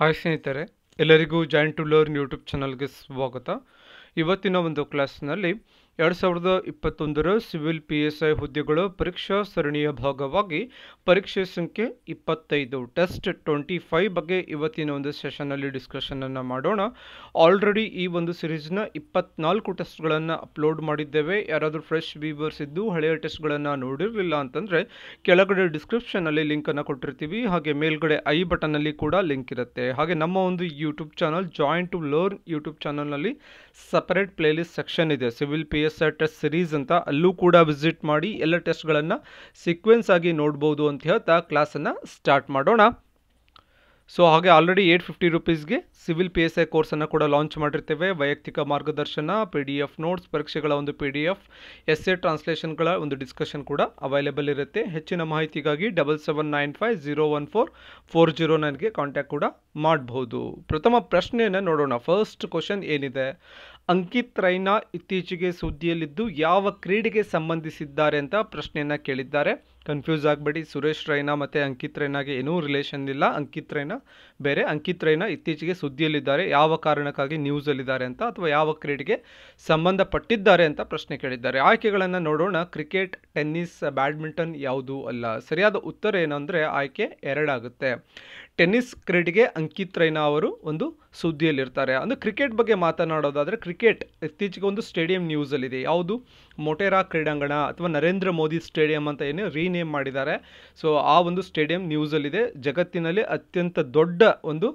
hi ಸ್ನೇಹಿತರೆ ಎಲ್ಲರಿಗೂ joint to learn YouTube ಚಾನಲ್ಗೆ ಸ್ವಾಗತ ಇವತ್ತಿನ ಒಂದು ಕ್ಲಾಸ್ನಲ್ಲಿ ಎರಡು ಸಾವಿರದ ಇಪ್ಪತ್ತೊಂದರ ಸಿವಿಲ್ ಪಿ ಎಸ್ ಐ ಹುದ್ದೆಗಳ ಪರೀಕ್ಷಾ ಸರಣಿಯ ಭಾಗವಾಗಿ ಪರೀಕ್ಷೆ ಸಂಖ್ಯೆ ಇಪ್ಪತ್ತೈದು ಟೆಸ್ಟ್ ಟ್ವೆಂಟಿ ಫೈವ್ ಬಗ್ಗೆ ಇವತ್ತಿನ ಒಂದು ಸೆಷನ್ನಲ್ಲಿ ಡಿಸ್ಕಷನನ್ನು ಮಾಡೋಣ ಆಲ್ರೆಡಿ ಈ ಒಂದು ಸಿರೀಸ್ನ ಇಪ್ಪತ್ನಾಲ್ಕು ಟೆಸ್ಟ್ಗಳನ್ನು ಅಪ್ಲೋಡ್ ಮಾಡಿದ್ದೇವೆ ಯಾರಾದರೂ ಫ್ರೆಶ್ ವೀವರ್ಸ್ ಇದ್ದು ಹಳೆಯ ಟೆಸ್ಟ್ಗಳನ್ನು ನೋಡಿರಲಿಲ್ಲ ಅಂತಂದರೆ ಕೆಳಗಡೆ ಡಿಸ್ಕ್ರಿಪ್ಷನಲ್ಲಿ ಲಿಂಕನ್ನು ಕೊಟ್ಟಿರ್ತೀವಿ ಹಾಗೆ ಮೇಲ್ಗಡೆ ಐ ಬಟನಲ್ಲಿ ಕೂಡ ಲಿಂಕ್ ಇರುತ್ತೆ ಹಾಗೆ ನಮ್ಮ ಒಂದು YouTube channel joint to learn YouTube ಚಾನಲ್ನಲ್ಲಿ ಸಪರೇಟ್ ಪ್ಲೇಲಿಸ್ಟ್ ಸೆಕ್ಷನ್ ಇದೆ civil P S R test series ಅಂತ ಅಲ್ಲೂ ಕೂಡ ವಿಸಿಟ್ ಮಾಡಿ ಎಲ್ಲ ಟೆಸ್ಟ್ಗಳನ್ನು ಸಿಕ್ವೆನ್ಸ್ ಆಗಿ ನೋಡ್ಬೋದು ಅಂತ ಹೇಳ್ತಾ ಕ್ಲಾಸನ್ನು ಸ್ಟಾರ್ಟ್ ಮಾಡೋಣ ಸೊ ಹಾಗೆ ಆಲ್ರೆಡಿ ಏಟ್ ಫಿಫ್ಟಿ ರುಪೀಸ್ಗೆ ಸಿವಿಲ್ ಪಿ ಎಸ್ ಐ ಕೋರ್ಸನ್ನು ಕೂಡ ಲಾಂಚ್ ಮಾಡಿರ್ತೇವೆ ವೈಯಕ್ತಿಕ ಮಾರ್ಗದರ್ಶನ ಪಿ ಡಿ ಎಫ್ ನೋಟ್ಸ್ ಪರೀಕ್ಷೆಗಳ ಒಂದು P D F S A ಟ್ರಾನ್ಸ್ಲೇಷನ್ಗಳ ಒಂದು ಡಿಸ್ಕಷನ್ ಕೂಡ ಅವೈಲೇಬಲ್ ಇರುತ್ತೆ ಹೆಚ್ಚಿನ ಮಾಹಿತಿಗಾಗಿ double seven nine five zero one four four zero ನೈನ್ಗೆ ಕಾಂಟ್ಯಾಕ್ಟ್ ಕೂಡ ಮಾಡ್ಬೋದು ಪ್ರಥಮ ಪ್ರಶ್ನೆಯನ್ನು ನೋಡೋಣ ಫಸ್ಟ್ ಕ್ವಶನ್ ಏನಿದೆ ಅಂಕಿತ್ ರೈನಾ ಇತ್ತೀಚೆಗೆ ಸುದ್ದಿಯಲ್ಲಿದ್ದು ಯಾವ ಕ್ರೀಡೆಗೆ ಸಂಬಂಧಿಸಿದ್ದಾರೆ ಅಂತ ಪ್ರಶ್ನೆಯನ್ನು ಕೇಳಿದ್ದಾರೆ ಕನ್ಫ್ಯೂಸ್ ಆಗಬೇಡಿ ಸುರೇಶ್ ರೈನಾ ಮತ್ತು ಅಂಕಿತ್ ರೈನಾಗೆ ಏನೂ ರಿಲೇಷನ್ ಇಲ್ಲ ಅಂಕಿತ್ ರೈನಾ ಬೇರೆ ಅಂಕಿತ್ ರೈನಾ ಇತ್ತೀಚೆಗೆ ಸುದ್ದಿಯಲ್ಲಿದ್ದಾರೆ ಯಾವ ಕಾರಣಕ್ಕಾಗಿ ನ್ಯೂಸಲ್ಲಿದ್ದಾರೆ ಅಂತ ಅಥವಾ ಯಾವ ಕ್ರೀಡೆಗೆ ಸಂಬಂಧಪಟ್ಟಿದ್ದಾರೆ ಅಂತ ಪ್ರಶ್ನೆ ಕೇಳಿದ್ದಾರೆ ಆಯ್ಕೆಗಳನ್ನು ನೋಡೋಣ ಕ್ರಿಕೆಟ್ ಟೆನ್ನಿಸ್ ಬ್ಯಾಡ್ಮಿಂಟನ್ ಯಾವುದು ಅಲ್ಲ ಸರಿಯಾದ ಉತ್ತರ ಏನು ಅಂದರೆ ಆಯ್ಕೆ ಎರಡಾಗುತ್ತೆ ಟೆನ್ನಿಸ್ ಕ್ರೀಡೆಗೆ ಅಂಕಿತ್ ರೈನಾ ಅವರು ಒಂದು ಸುದ್ದಿಯಲ್ಲಿರ್ತಾರೆ ಅಂದರೆ ಕ್ರಿಕೆಟ್ ಬಗ್ಗೆ ಮಾತನಾಡೋದಾದರೆ ಕ್ರಿಕೆಟ್ ಇತ್ತೀಚೆಗೆ ಒಂದು ಸ್ಟೇಡಿಯಂ ನ್ಯೂಸಲ್ಲಿದೆ ಯಾವುದು ಮೊಟೆರಾ ಕ್ರೀಡಾಂಗಣ ಅಥವಾ ನರೇಂದ್ರ ಮೋದಿ ಸ್ಟೇಡಿಯಂ ಅಂತ ಏನು ರೀ ರೀನೇಮ್ ಮಾಡಿದ್ದಾರೆ ಸೊ ಆ ಒಂದು ಸ್ಟೇಡಿಯಂ ನ್ಯೂಸಲ್ಲಿದೆ ಜಗತ್ತಿನಲ್ಲಿ ಅತ್ಯಂತ ದೊಡ್ಡ ಒಂದು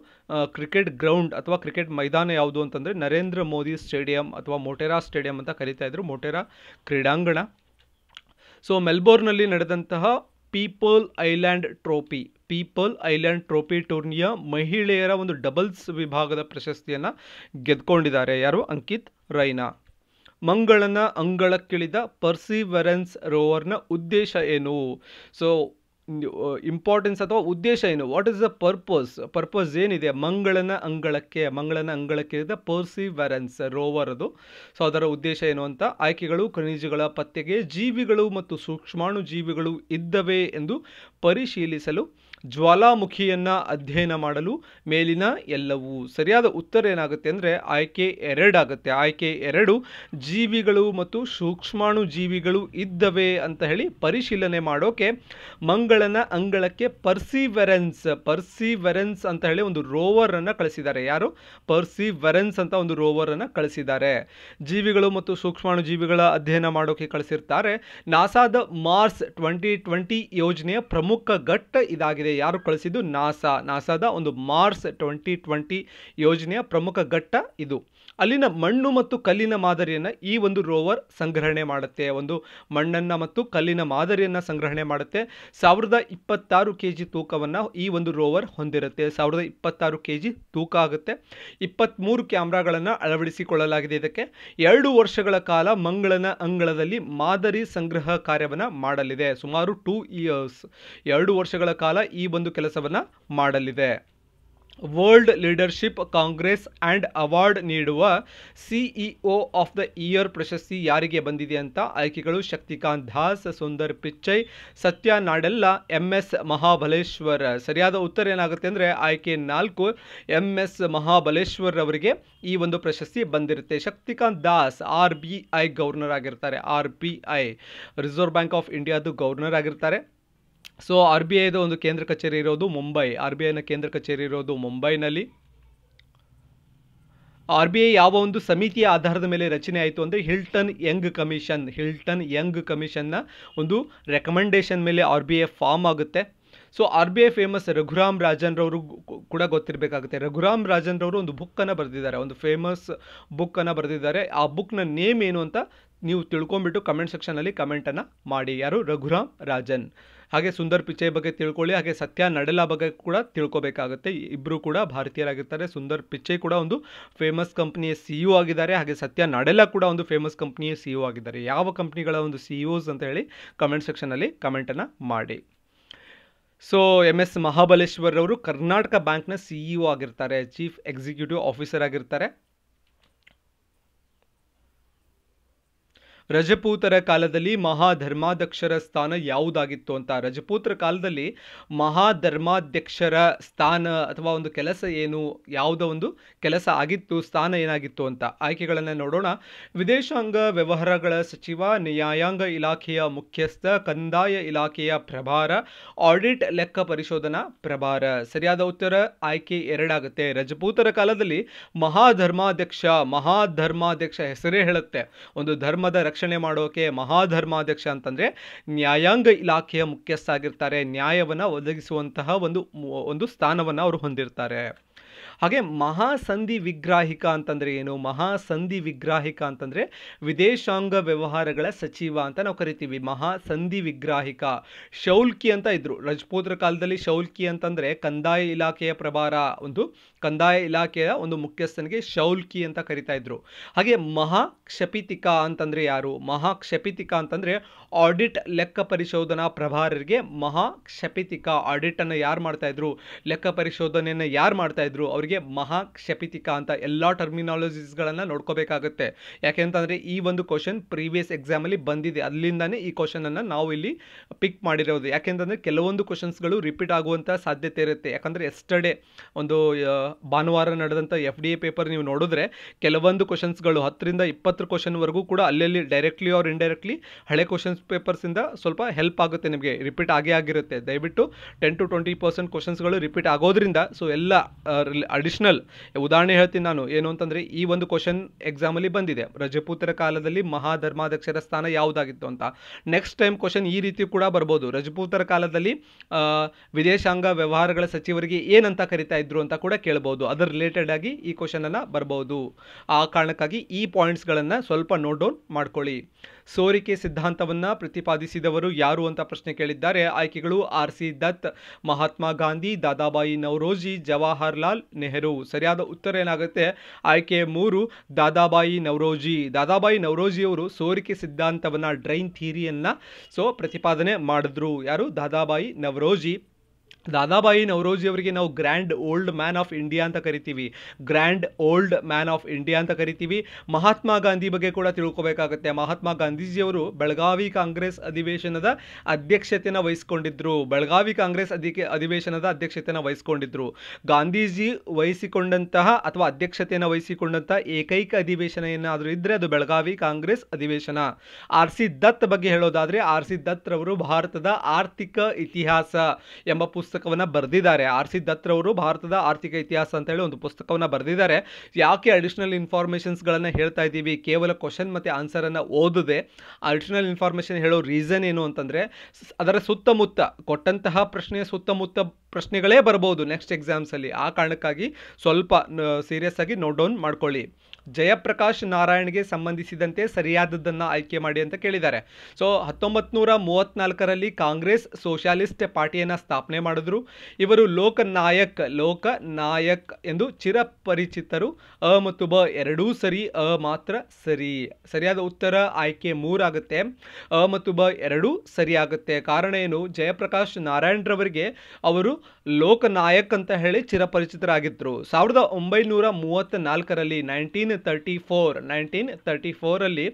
ಕ್ರಿಕೆಟ್ ಗ್ರೌಂಡ್ ಅಥವಾ ಕ್ರಿಕೆಟ್ ಮೈದಾನ ಯಾವುದು ಅಂತಂದರೆ ನರೇಂದ್ರ ಮೋದಿ ಸ್ಟೇಡಿಯಂ ಅಥವಾ ಮೊಟೆರಾ ಸ್ಟೇಡಿಯಂ ಅಂತ ಕರಿತಾ ಇದ್ರು ಮೊಟೆರಾ ಕ್ರೀಡಾಂಗಣ ಸೊ ಮೆಲ್ಬೋರ್ನಲ್ಲಿ ನಡೆದಂತಹ Phillip Island Trophy Phillip Island Trophy ಟೂರ್ನಿಯ ಮಹಿಳೆಯರ ಒಂದು ಡಬಲ್ಸ್ ವಿಭಾಗದ ಪ್ರಶಸ್ತಿಯನ್ನು ಗೆದ್ಕೊಂಡಿದ್ದಾರೆ ಯಾರು ಅಂಕಿತ್ ರೈನಾ ಮಂಗಳನ ಅಂಗಳಕ್ಕಿಳಿದ ಪರ್ಸಿವರೆನ್ಸ್ ರೋವರ್ನ ಉದ್ದೇಶ ಏನು ಸೊ ಇಂಪಾರ್ಟೆನ್ಸ್ ಅಥವಾ ಉದ್ದೇಶ ಏನು what is the purpose purpose ಏನಿದೆ ಮಂಗಳನ ಅಂಗಳಕ್ಕೆ ಮಂಗಳನ ಅಂಗಳಕ್ಕೆ ಇದ್ದ ಪರ್ಸಿವೆರೆನ್ಸ್ ರೋವರ್ ಅದು ಸೊ ಅದರ ಉದ್ದೇಶ ಏನು ಅಂತ ಆಯ್ಕೆಗಳು ಖನಿಜಗಳ ಪತ್ತೆಗೆ ಜೀವಿಗಳು ಮತ್ತು ಸೂಕ್ಷ್ಮಾಣು ಜೀವಿಗಳು ಇದ್ದವೇ ಎಂದು ಪರಿಶೀಲಿಸಲು ಜ್ವಾಲಾಮುಖಿಯನ್ನು ಅಧ್ಯಯನ ಮಾಡಲು ಮೇಲಿನ ಎಲ್ಲವೂ ಸರಿಯಾದ ಉತ್ತರ ಏನಾಗುತ್ತೆ ಅಂದರೆ ಆಯ್ಕೆ ಎರಡಾಗುತ್ತೆ ಆಯ್ಕೆ ಎರಡು ಜೀವಿಗಳು ಮತ್ತು ಸೂಕ್ಷ್ಮಾಣು ಜೀವಿಗಳು ಇದ್ದವೆ ಅಂತ ಹೇಳಿ ಪರಿಶೀಲನೆ ಮಾಡೋಕೆ ಮಂಗಳನ ಅಂಗಳಕ್ಕೆ ಪರ್ಸಿವೆರೆನ್ಸ್ ಪರ್ಸಿವೆರೆನ್ಸ್ ಅಂತ ಹೇಳಿ ಒಂದು ರೋವರನ್ನು ಕಳಿಸಿದ್ದಾರೆ ಯಾರು ಪರ್ಸಿವೆರೆನ್ಸ್ ಅಂತ ಒಂದು ರೋವರನ್ನು ಕಳಿಸಿದ್ದಾರೆ ಜೀವಿಗಳು ಮತ್ತು ಸೂಕ್ಷ್ಮಾಣು ಜೀವಿಗಳ ಅಧ್ಯಯನ ಮಾಡೋಕೆ ಕಳಿಸಿರ್ತಾರೆ ನಾಸಾದ ಮಾರ್ಸ್ ಟ್ವೆಂಟಿ ಟ್ವೆಂಟಿ ಯೋಜನೆಯ ಪ್ರಮುಖ ಘಟ್ಟ ಇದಾಗಿದೆ ಯಾರು ಕಳಿಸಿದ್ದು ನಾಸಾ ನಾಸಾದ ಒಂದು ಮಾರ್ಸ್ ಟ್ವೆಂಟಿ ಟ್ವೆಂಟಿ ಯೋಜನೆಯ ಪ್ರಮುಖ ಘಟ್ಟ ಇದು ಅಲ್ಲಿನ ಮಣ್ಣು ಮತ್ತು ಕಲ್ಲಿನ ಮಾದರಿಯನ್ನು ಈ ಒಂದು ರೋವರ್ ಸಂಗ್ರಹಣೆ ಮಾಡುತ್ತೆ ಒಂದು ಮಣ್ಣನ್ನು ಮತ್ತು ಕಲ್ಲಿನ ಮಾದರಿಯನ್ನು ಸಂಗ್ರಹಣೆ ಮಾಡುತ್ತೆ ಸಾವಿರದ ಇಪ್ಪತ್ತಾರು ಕೆ ಜಿ ತೂಕವನ್ನು ಈ ಒಂದು ರೋವರ್ ಹೊಂದಿರುತ್ತೆ ಸಾವಿರದ ಇಪ್ಪತ್ತಾರು ಕೆ ಜಿ ತೂಕ ಆಗುತ್ತೆ ಇಪ್ಪತ್ತ್ಮೂರು ಕ್ಯಾಮ್ರಾಗಳನ್ನು ಅಳವಡಿಸಿಕೊಳ್ಳಲಾಗಿದೆ ಇದಕ್ಕೆ ಎರಡು ವರ್ಷಗಳ ಕಾಲ ಮಂಗಳನ ಅಂಗಳದಲ್ಲಿ ಮಾದರಿ ಸಂಗ್ರಹ ಕಾರ್ಯವನ್ನು ಮಾಡಲಿದೆ ಸುಮಾರು ಟೂ ಇಯರ್ಸ್ ಎರಡು ವರ್ಷಗಳ ಕಾಲ ಈ ಒಂದು ಕೆಲಸವನ್ನು ಮಾಡಲಿದೆ world leadership congress and award ನೀಡುವ ಸಿಇಒ ಆಫ್ ದ ಇಯರ್ ಪ್ರಶಸ್ತಿ ಯಾರಿಗೆ ಬಂದಿದೆ ಅಂತ ಆಯ್ಕೆಗಳು ಶಕ್ತಿಕಾಂತ್ ದಾಸ್ ಸುಂದರ್ ಪಿಚ್ಚೈ ಸತ್ಯ ನಾಡೆಲ್ಲ ಎಂ ಎಸ್ ಮಹಾಬಲೇಶ್ವರ್ ಸರಿಯಾದ ಉತ್ತರ ಏನಾಗುತ್ತೆ ಅಂದರೆ ಆಯ್ಕೆ ನಾಲ್ಕು ಎಂ ಎಸ್ ಮಹಾಬಲೇಶ್ವರ್ ಅವರಿಗೆ ಈ ಒಂದು ಪ್ರಶಸ್ತಿ ಬಂದಿರುತ್ತೆ Shaktikanta Das R B I governor ಆಗಿರ್ತಾರೆ R B I reserve bank of ಇಂಡಿಯಾದು ಗವರ್ನರ್ ಆಗಿರ್ತಾರೆ ಸೊ ಆರ್ ಬಿ ಐದು ಒಂದು ಕೇಂದ್ರ ಕಚೇರಿ ಇರೋದು ಮುಂಬೈ ಆರ್ ಬಿ ಐನ ಕೇಂದ್ರ ಕಚೇರಿ ಇರೋದು ಮುಂಬೈನಲ್ಲಿ ಆರ್ ಬಿ ಐ ಯಾವ ಒಂದು ಸಮಿತಿಯ ಆಧಾರದ ಮೇಲೆ ರಚನೆ ಆಯಿತು ಅಂದರೆ Hilton Young commission Hilton Young ಕಮಿಷನ್ನ ಒಂದು ರೆಕಮೆಂಡೇಷನ್ ಮೇಲೆ ಆರ್ ಬಿ ಐ ಫಾರ್ಮ್ ಆಗುತ್ತೆ so R B I famous Raghuram Rajan ರವರು ಕೂಡ ಗೊತ್ತಿರಬೇಕಾಗುತ್ತೆ ರಘುರಾಮ್ ರಾಜನ್ ರವರು ಒಂದು ಬುಕ್ಕನ್ನು ಬರೆದಿದ್ದಾರೆ ಒಂದು ಫೇಮಸ್ ಬುಕ್ಕನ್ನು ಬರೆದಿದ್ದಾರೆ ಆ ಬುಕ್ನ ನೇಮ್ ಏನು ಅಂತ ನೀವು ತಿಳ್ಕೊಂಬಿಟ್ಟು ಕಮೆಂಟ್ ಸೆಕ್ಷನಲ್ಲಿ ಕಮೆಂಟನ್ನು ಮಾಡಿ ಯಾರು ರಘುರಾಮ್ ರಾಜನ್ ಹಾಗೆ ಸುಂದರ್ ಪಿಚೈ ಬಗ್ಗೆ ತಿಳ್ಕೊಳ್ಳಿ ಹಾಗೆ ಸತ್ಯ ನಡೆಲ ಬಗ್ಗೆ ಕೂಡ ತಿಳ್ಕೊಬೇಕಾಗುತ್ತೆ ಇಬ್ಬರು ಕೂಡ ಭಾರತೀಯರಾಗಿರ್ತಾರೆ ಸುಂದರ್ ಪಿಚೈ ಕೂಡ ಒಂದು ಫೇಮಸ್ ಕಂಪ್ನಿಯ ಸಿ ಇ ಆಗಿದ್ದಾರೆ ಹಾಗೆ ಸತ್ಯ ನಡೆಲ ಕೂಡ ಒಂದು ಫೇಮಸ್ ಕಂಪ್ನಿಯ ಸಿ ಇ ಆಗಿದ್ದಾರೆ ಯಾವ ಕಂಪ್ನಿಗಳ ಒಂದು ಸಿ e ಅಂತ ಹೇಳಿ ಕಮೆಂಟ್ ಸೆಕ್ಷನಲ್ಲಿ ಕಮೆಂಟನ್ನು ಮಾಡಿ ಸೊ ಎಮ್ ಎಸ್ ಮಹಾಬಲೇಶ್ವರ್ ಅವರು ಕರ್ನಾಟಕ ಬ್ಯಾಂಕ್ನ ಸಿ ಇ e ಆಗಿರ್ತಾರೆ ಚೀಫ್ ಎಕ್ಸಿಕ್ಯೂಟಿವ್ ಆಫೀಸರ್ ಆಗಿರ್ತಾರೆ ರಜಪೂತರ ಕಾಲದಲ್ಲಿ ಮಹಾಧರ್ಮಾಧ್ಯಕ್ಷರ ಸ್ಥಾನ ಯಾವುದಾಗಿತ್ತು ಅಂತ ರಜಪೂತ್ರ ಕಾಲದಲ್ಲಿ ಮಹಾಧರ್ಮಾಧ್ಯಕ್ಷರ ಸ್ಥಾನ ಅಥವಾ ಒಂದು ಕೆಲಸ ಏನು ಯಾವುದೋ ಒಂದು ಕೆಲಸ ಆಗಿತ್ತು ಸ್ಥಾನ ಏನಾಗಿತ್ತು ಅಂತ ಆಯ್ಕೆಗಳನ್ನು ನೋಡೋಣ ವಿದೇಶಾಂಗ ವ್ಯವಹಾರಗಳ ಸಚಿವ ನ್ಯಾಯಾಂಗ ಇಲಾಖೆಯ ಮುಖ್ಯಸ್ಥ ಕಂದಾಯ ಇಲಾಖೆಯ ಪ್ರಭಾರ ಆಡಿಟ್ ಲೆಕ್ಕ ಪರಿಶೋಧನಾ ಪ್ರಭಾರ ಸರಿಯಾದ ಉತ್ತರ ಆಯ್ಕೆ ಎರಡಾಗುತ್ತೆ ರಜಪೂತರ ಕಾಲದಲ್ಲಿ ಮಹಾಧರ್ಮಾಧ್ಯಕ್ಷ ಮಹಾಧರ್ಮಾಧ್ಯಕ್ಷ ಹೆಸರೇ ಹೇಳುತ್ತೆ ಒಂದು ಧರ್ಮದ ರಕ್ಷಣೆ ಮಾಡೋಕೆ ಮಹಾಧರ್ಮಾಧ್ಯಕ್ಷ ಅಂತಂದರೆ ನ್ಯಾಯಾಂಗ ಇಲಾಖೆಯ ಮುಖ್ಯಸ್ಥ ಆಗಿರ್ತಾರೆ ನ್ಯಾಯವನ್ನು ಒದಗಿಸುವಂತಹ ಒಂದು ಒಂದು ಸ್ಥಾನವನ್ನು ಅವರು ಹೊಂದಿರ್ತಾರೆ ಹಾಗೆ ಮಹಾಸಂಧಿ ವಿಗ್ರಾಹಿಕ ಅಂತಂದರೆ ಏನು ಮಹಾಸಂಧಿ ವಿಗ್ರಾಹಿಕ ಅಂತಂದರೆ ವಿದೇಶಾಂಗ ವ್ಯವಹಾರಗಳ ಸಚಿವ ಅಂತ ನಾವು ಕರಿತೀವಿ ಮಹಾಸಂಧಿ ವಿಗ್ರಾಹಿಕ ಶೌಲ್ಕಿ ಅಂತ ಇದ್ರು ರಜಪೂತ್ರ ಕಾಲದಲ್ಲಿ ಶೌಲ್ಕಿ ಅಂತಂದರೆ ಕಂದಾಯ ಇಲಾಖೆಯ ಪ್ರಭಾರ ಒಂದು ಕಂದಾಯ ಇಲಾಖೆಯ ಒಂದು ಮುಖ್ಯಸ್ಥನಿಗೆ ಶೌಲ್ಕಿ ಅಂತ ಕರಿತಾ ಇದ್ರು ಹಾಗೆ ಮಹಾಕ್ಷಪಿತಿಕ ಅಂತಂದರೆ ಯಾರು ಮಹಾಕ್ಷಪಿತಿಕ ಅಂತಂದರೆ ಆಡಿಟ್ ಲೆಕ್ಕ ಪರಿಶೋಧನಾ ಪ್ರಭಾರರಿಗೆ ಮಹಾಕ್ಷಪಿತಿಕ ಆಡಿಟನ್ನು ಯಾರು ಮಾಡ್ತಾ ಇದ್ರು ಲೆಕ್ಕ ಪರಿಶೋಧನೆಯನ್ನು ಯಾರು ಮಾಡ್ತಾ ಇದ್ರು ಅವರಿಗೆ ಮಹಾಕ್ಷಪಿತಿಕ ಅಂತ ಎಲ್ಲ ಟರ್ಮಿನಾಲಜೀಸ್ಗಳನ್ನು ನೋಡ್ಕೋಬೇಕಾಗುತ್ತೆ ಯಾಕೆಂತಂದರೆ ಈ ಒಂದು ಕ್ವಶನ್ ಪ್ರೀವಿಯಸ್ ಎಕ್ಸಾಮಲ್ಲಿ ಬಂದಿದೆ ಅಲ್ಲಿಂದಾನೇ ಈ ಕ್ವಶನನ್ನು ನಾವು ಇಲ್ಲಿ ಪಿಕ್ ಮಾಡಿರೋದು ಯಾಕೆಂತಂದರೆ ಕೆಲವೊಂದು ಕ್ವಶನ್ಸ್ಗಳು ರಿಪೀಟ್ ಆಗುವಂಥ ಸಾಧ್ಯತೆ ಇರುತ್ತೆ ಯಾಕಂದರೆ ಎಸ್ಟರ್ಡೇ ಒಂದು ಭಾನುವಾರ ನಡೆದಂಥ ಎಫ್ ಡಿ ಎ ಪೇಪರ್ ನೀವು ನೋಡಿದ್ರೆ ಕೆಲವೊಂದು ಕ್ವಶನ್ಸ್ಗಳು ಹತ್ತರಿಂದ ಇಪ್ಪತ್ತು ಕ್ವಶನ್ವರೆಗೂ ಕೂಡ ಅಲ್ಲಲ್ಲಿ ಡೈರೆಕ್ಟ್ಲಿ ಆರ್ ಇಂಡೈರೆಕ್ಟ್ಲಿ ಹಳೆ ಕ್ವಶನ್ಸ್ ಪೇಪರ್ಸಿಂದ ಸ್ವಲ್ಪ ಹೆಲ್ಪ್ ಆಗುತ್ತೆ ನಿಮಗೆ ರಿಪೀಟ್ ಆಗೇ ಆಗಿರುತ್ತೆ ದಯವಿಟ್ಟು ಟೆನ್ ಟು ಟ್ವೆಂಟಿ ಪರ್ಸೆಂಟ್ ಕ್ವಶನ್ಸ್ಗಳು ರಿಪೀಟ್ ಆಗೋದ್ರಿಂದ ಸೊ ಎಲ್ಲ ಅಡಿಷ್ನಲ್ ಉದಾಹರಣೆ ಹೇಳ್ತೀನಿ ನಾನು ಏನು ಅಂತಂದರೆ ಈ ಒಂದು ಕ್ವಶನ್ ಎಕ್ಸಾಮಲ್ಲಿ ಬಂದಿದೆ ರಜಪೂತರ ಕಾಲದಲ್ಲಿ ಮಹಾಧರ್ಮಾಧ್ಯಕ್ಷರ ಸ್ಥಾನ ಯಾವುದಾಗಿತ್ತು ಅಂತ ನೆಕ್ಸ್ಟ್ ಟೈಮ್ ಕ್ವಶನ್ ಈ ರೀತಿ ಕೂಡ ಬರ್ಬೋದು ರಜಪೂತರ ಕಾಲದಲ್ಲಿ ವಿದೇಶಾಂಗ ವ್ಯವಹಾರಗಳ ಸಚಿವರಿಗೆ ಏನಂತ ಕರಿತಾ ಇದ್ರು ಅಂತ ಕೂಡ ಕೇಳಬಹುದು ಅದರ ರಿಲೇಟೆಡ್ ಆಗಿ ಈ ಅನ್ನ ಬರಬಹುದು ಆ ಕಾರಣಕ್ಕಾಗಿ ಈ ಪಾಯಿಂಟ್ಸ್ಗಳನ್ನು ಸ್ವಲ್ಪ ನೋಟ್ ಡೌನ್ ಮಾಡ್ಕೊಳ್ಳಿ ಸೋರಿಕೆ ಸಿದ್ಧಾಂತವನ್ನು ಪ್ರತಿಪಾದಿಸಿದವರು ಯಾರು ಅಂತ ಪ್ರಶ್ನೆ ಕೇಳಿದ್ದಾರೆ ಆಯ್ಕೆಗಳು ಆರ್ ಸಿ ದತ್ ಮಹಾತ್ಮ ಗಾಂಧಿ ದಾದಾಬಾಯಿ ನವರೋಜಿ ಜವಾಹರ್ಲಾಲ್ ನೆಹರು ಸರಿಯಾದ ಉತ್ತರ ಏನಾಗುತ್ತೆ ಆಯ್ಕೆ ಮೂರು ದಾದಾಬಾಯಿ ನವರೋಜಿ ದಾದಾಬಾಯಿ ನವರೋಜಿಯವರು ಸೋರಿಕೆ ಸಿದ್ಧಾಂತವನ್ನು ಡ್ರೈನ್ ಥಿಯರಿಯನ್ನು ಸೊ ಪ್ರತಿಪಾದನೆ ಮಾಡಿದ್ರು ಯಾರು ದಾದಾಬಾಯಿ ನವರೋಜಿ ದಾದಾಬಾಯಿ ಅವರಿಗೆ ನಾವು grand old man of India ಅಂತ ಕರಿತೀವಿ grand old man of India ಅಂತ ಕರಿತೀವಿ ಮಹಾತ್ಮ ಗಾಂಧಿ ಬಗ್ಗೆ ಕೂಡ ತಿಳ್ಕೊಬೇಕಾಗುತ್ತೆ ಮಹಾತ್ಮ ಗಾಂಧೀಜಿಯವರು ಬೆಳಗಾವಿ ಕಾಂಗ್ರೆಸ್ ಅಧಿವೇಶನದ ಅಧ್ಯಕ್ಷತೆಯನ್ನು ವಹಿಸಿಕೊಂಡಿದ್ರು ಬೆಳಗಾವಿ ಕಾಂಗ್ರೆಸ್ ಅಧಿಕ ಅಧಿವೇಶನದ ಅಧ್ಯಕ್ಷತೆಯನ್ನು ವಹಿಸಿಕೊಂಡಿದ್ರು ಗಾಂಧೀಜಿ ವಹಿಸಿಕೊಂಡಂತಹ ಅಥವಾ ಅಧ್ಯಕ್ಷತೆಯನ್ನು ವಹಿಸಿಕೊಂಡಂತಹ ಏಕೈಕ ಅಧಿವೇಶನ ಏನಾದರೂ ಇದ್ದರೆ ಅದು ಬೆಳಗಾವಿ ಕಾಂಗ್ರೆಸ್ ಅಧಿವೇಶನ ಆರ್ ಸಿ ದತ್ ಬಗ್ಗೆ ಹೇಳೋದಾದರೆ ಆರ್ ಸಿ ದತ್ ರವರು ಭಾರತದ ಆರ್ಥಿಕ ಇತಿಹಾಸ ಎಂಬ ಪುಸ್ತಕ ಪುಸ್ತಕವನ್ನು ಬರೆದಿದ್ದಾರೆ ಆರ್ ಸಿ ದತ್ರವರು ಭಾರತದ ಆರ್ಥಿಕ ಇತಿಹಾಸ ಅಂತ ಹೇಳಿ ಒಂದು ಪುಸ್ತಕವನ್ನು ಬರೆದಿದ್ದಾರೆ ಯಾಕೆ ಅಡಿಷನಲ್ ಇನ್ಫಾರ್ಮೇಷನ್ಸ್ಗಳನ್ನು ಹೇಳ್ತಾ ಇದ್ದೀವಿ ಕೇವಲ ಕ್ವಶನ್ ಮತ್ತು ಆನ್ಸರನ್ನು ಓದದೆ ಅಡಿಷ್ನಲ್ ಇನ್ಫಾರ್ಮೇಷನ್ ಹೇಳೋ ರೀಸನ್ ಏನು ಅಂತಂದರೆ ಅದರ ಸುತ್ತಮುತ್ತ ಕೊಟ್ಟಂತಹ ಪ್ರಶ್ನೆಯ ಸುತ್ತಮುತ್ತ ಪ್ರಶ್ನೆಗಳೇ ಬರ್ಬೋದು ನೆಕ್ಸ್ಟ್ ಎಕ್ಸಾಮ್ಸಲ್ಲಿ ಆ ಕಾರಣಕ್ಕಾಗಿ ಸ್ವಲ್ಪ ಸೀರಿಯಸ್ ಆಗಿ ನೋಟ್ ಡೌನ್ ಮಾಡ್ಕೊಳ್ಳಿ ಜಯಪ್ರಕಾಶ್ ನಾರಾಯಣ್ಗೆ ಸಂಬಂಧಿಸಿದಂತೆ ಸರಿಯಾದದ್ದನ್ನು ಆಯ್ಕೆ ಮಾಡಿ ಅಂತ ಕೇಳಿದ್ದಾರೆ ಸೊ ಹತ್ತೊಂಬತ್ತು ನೂರ ಮೂವತ್ತ್ನಾಲ್ಕರಲ್ಲಿ ಕಾಂಗ್ರೆಸ್ ಸೋಷಾಲಿಸ್ಟ್ ಪಾರ್ಟಿಯನ್ನು ಸ್ಥಾಪನೆ ಮಾಡಿದ್ರು ಇವರು ಲೋಕ ನಾಯಕ್ ಲೋಕ ನಾಯಕ್ ಎಂದು ಚಿರಪರಿಚಿತರು ಅ ಮತ್ತು ಬ ಎರಡೂ ಸರಿ ಅ ಮಾತ್ರ ಸರಿ ಸರಿಯಾದ ಉತ್ತರ ಆಯ್ಕೆ ಮೂರಾಗುತ್ತೆ ಅ ಮತ್ತು ಬ ಎರಡೂ ಸರಿಯಾಗುತ್ತೆ ಕಾರಣ ಏನು ಜಯಪ್ರಕಾಶ್ ನಾರಾಯಣ್ರವರಿಗೆ ಅವರು ಲೋಕನಾಯಕ್ ಅಂತ ಹೇಳಿ ಚಿರಪರಿಚಿತರಾಗಿದ್ದರು ಸಾವಿರದ ಒಂಬೈನೂರ ಮೂವತ್ತ್ ನಾಲ್ಕರಲ್ಲಿ nineteen thirty four nineteen thirty ಫೋರಲ್ಲಿ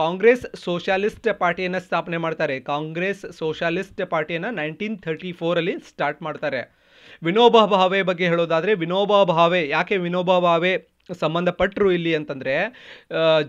ಕಾಂಗ್ರೆಸ್ ಸೋಷಾಲಿಸ್ಟ್ ಪಾರ್ಟಿಯನ್ನು ಸ್ಥಾಪನೆ ಮಾಡ್ತಾರೆ ಕಾಂಗ್ರೆಸ್ ಸೋಷಾಲಿಸ್ಟ್ ಪಾರ್ಟಿಯನ್ನು ನೈನ್ಟೀನ್ ತರ್ಟಿ ಫೋರಲ್ಲಿ ಸ್ಟಾರ್ಟ್ ಮಾಡ್ತಾರೆ ವಿನೋಬಾ ಭಾವೆ ಬಗ್ಗೆ ಹೇಳೋದಾದರೆ ವಿನೋಬಾ ಭಾವೆ ಯಾಕೆ ವಿನೋಬಾ ಭಾವೆ ಸಂಬಂಧಪಟ್ಟರು ಇಲ್ಲಿ ಅಂತಂದರೆ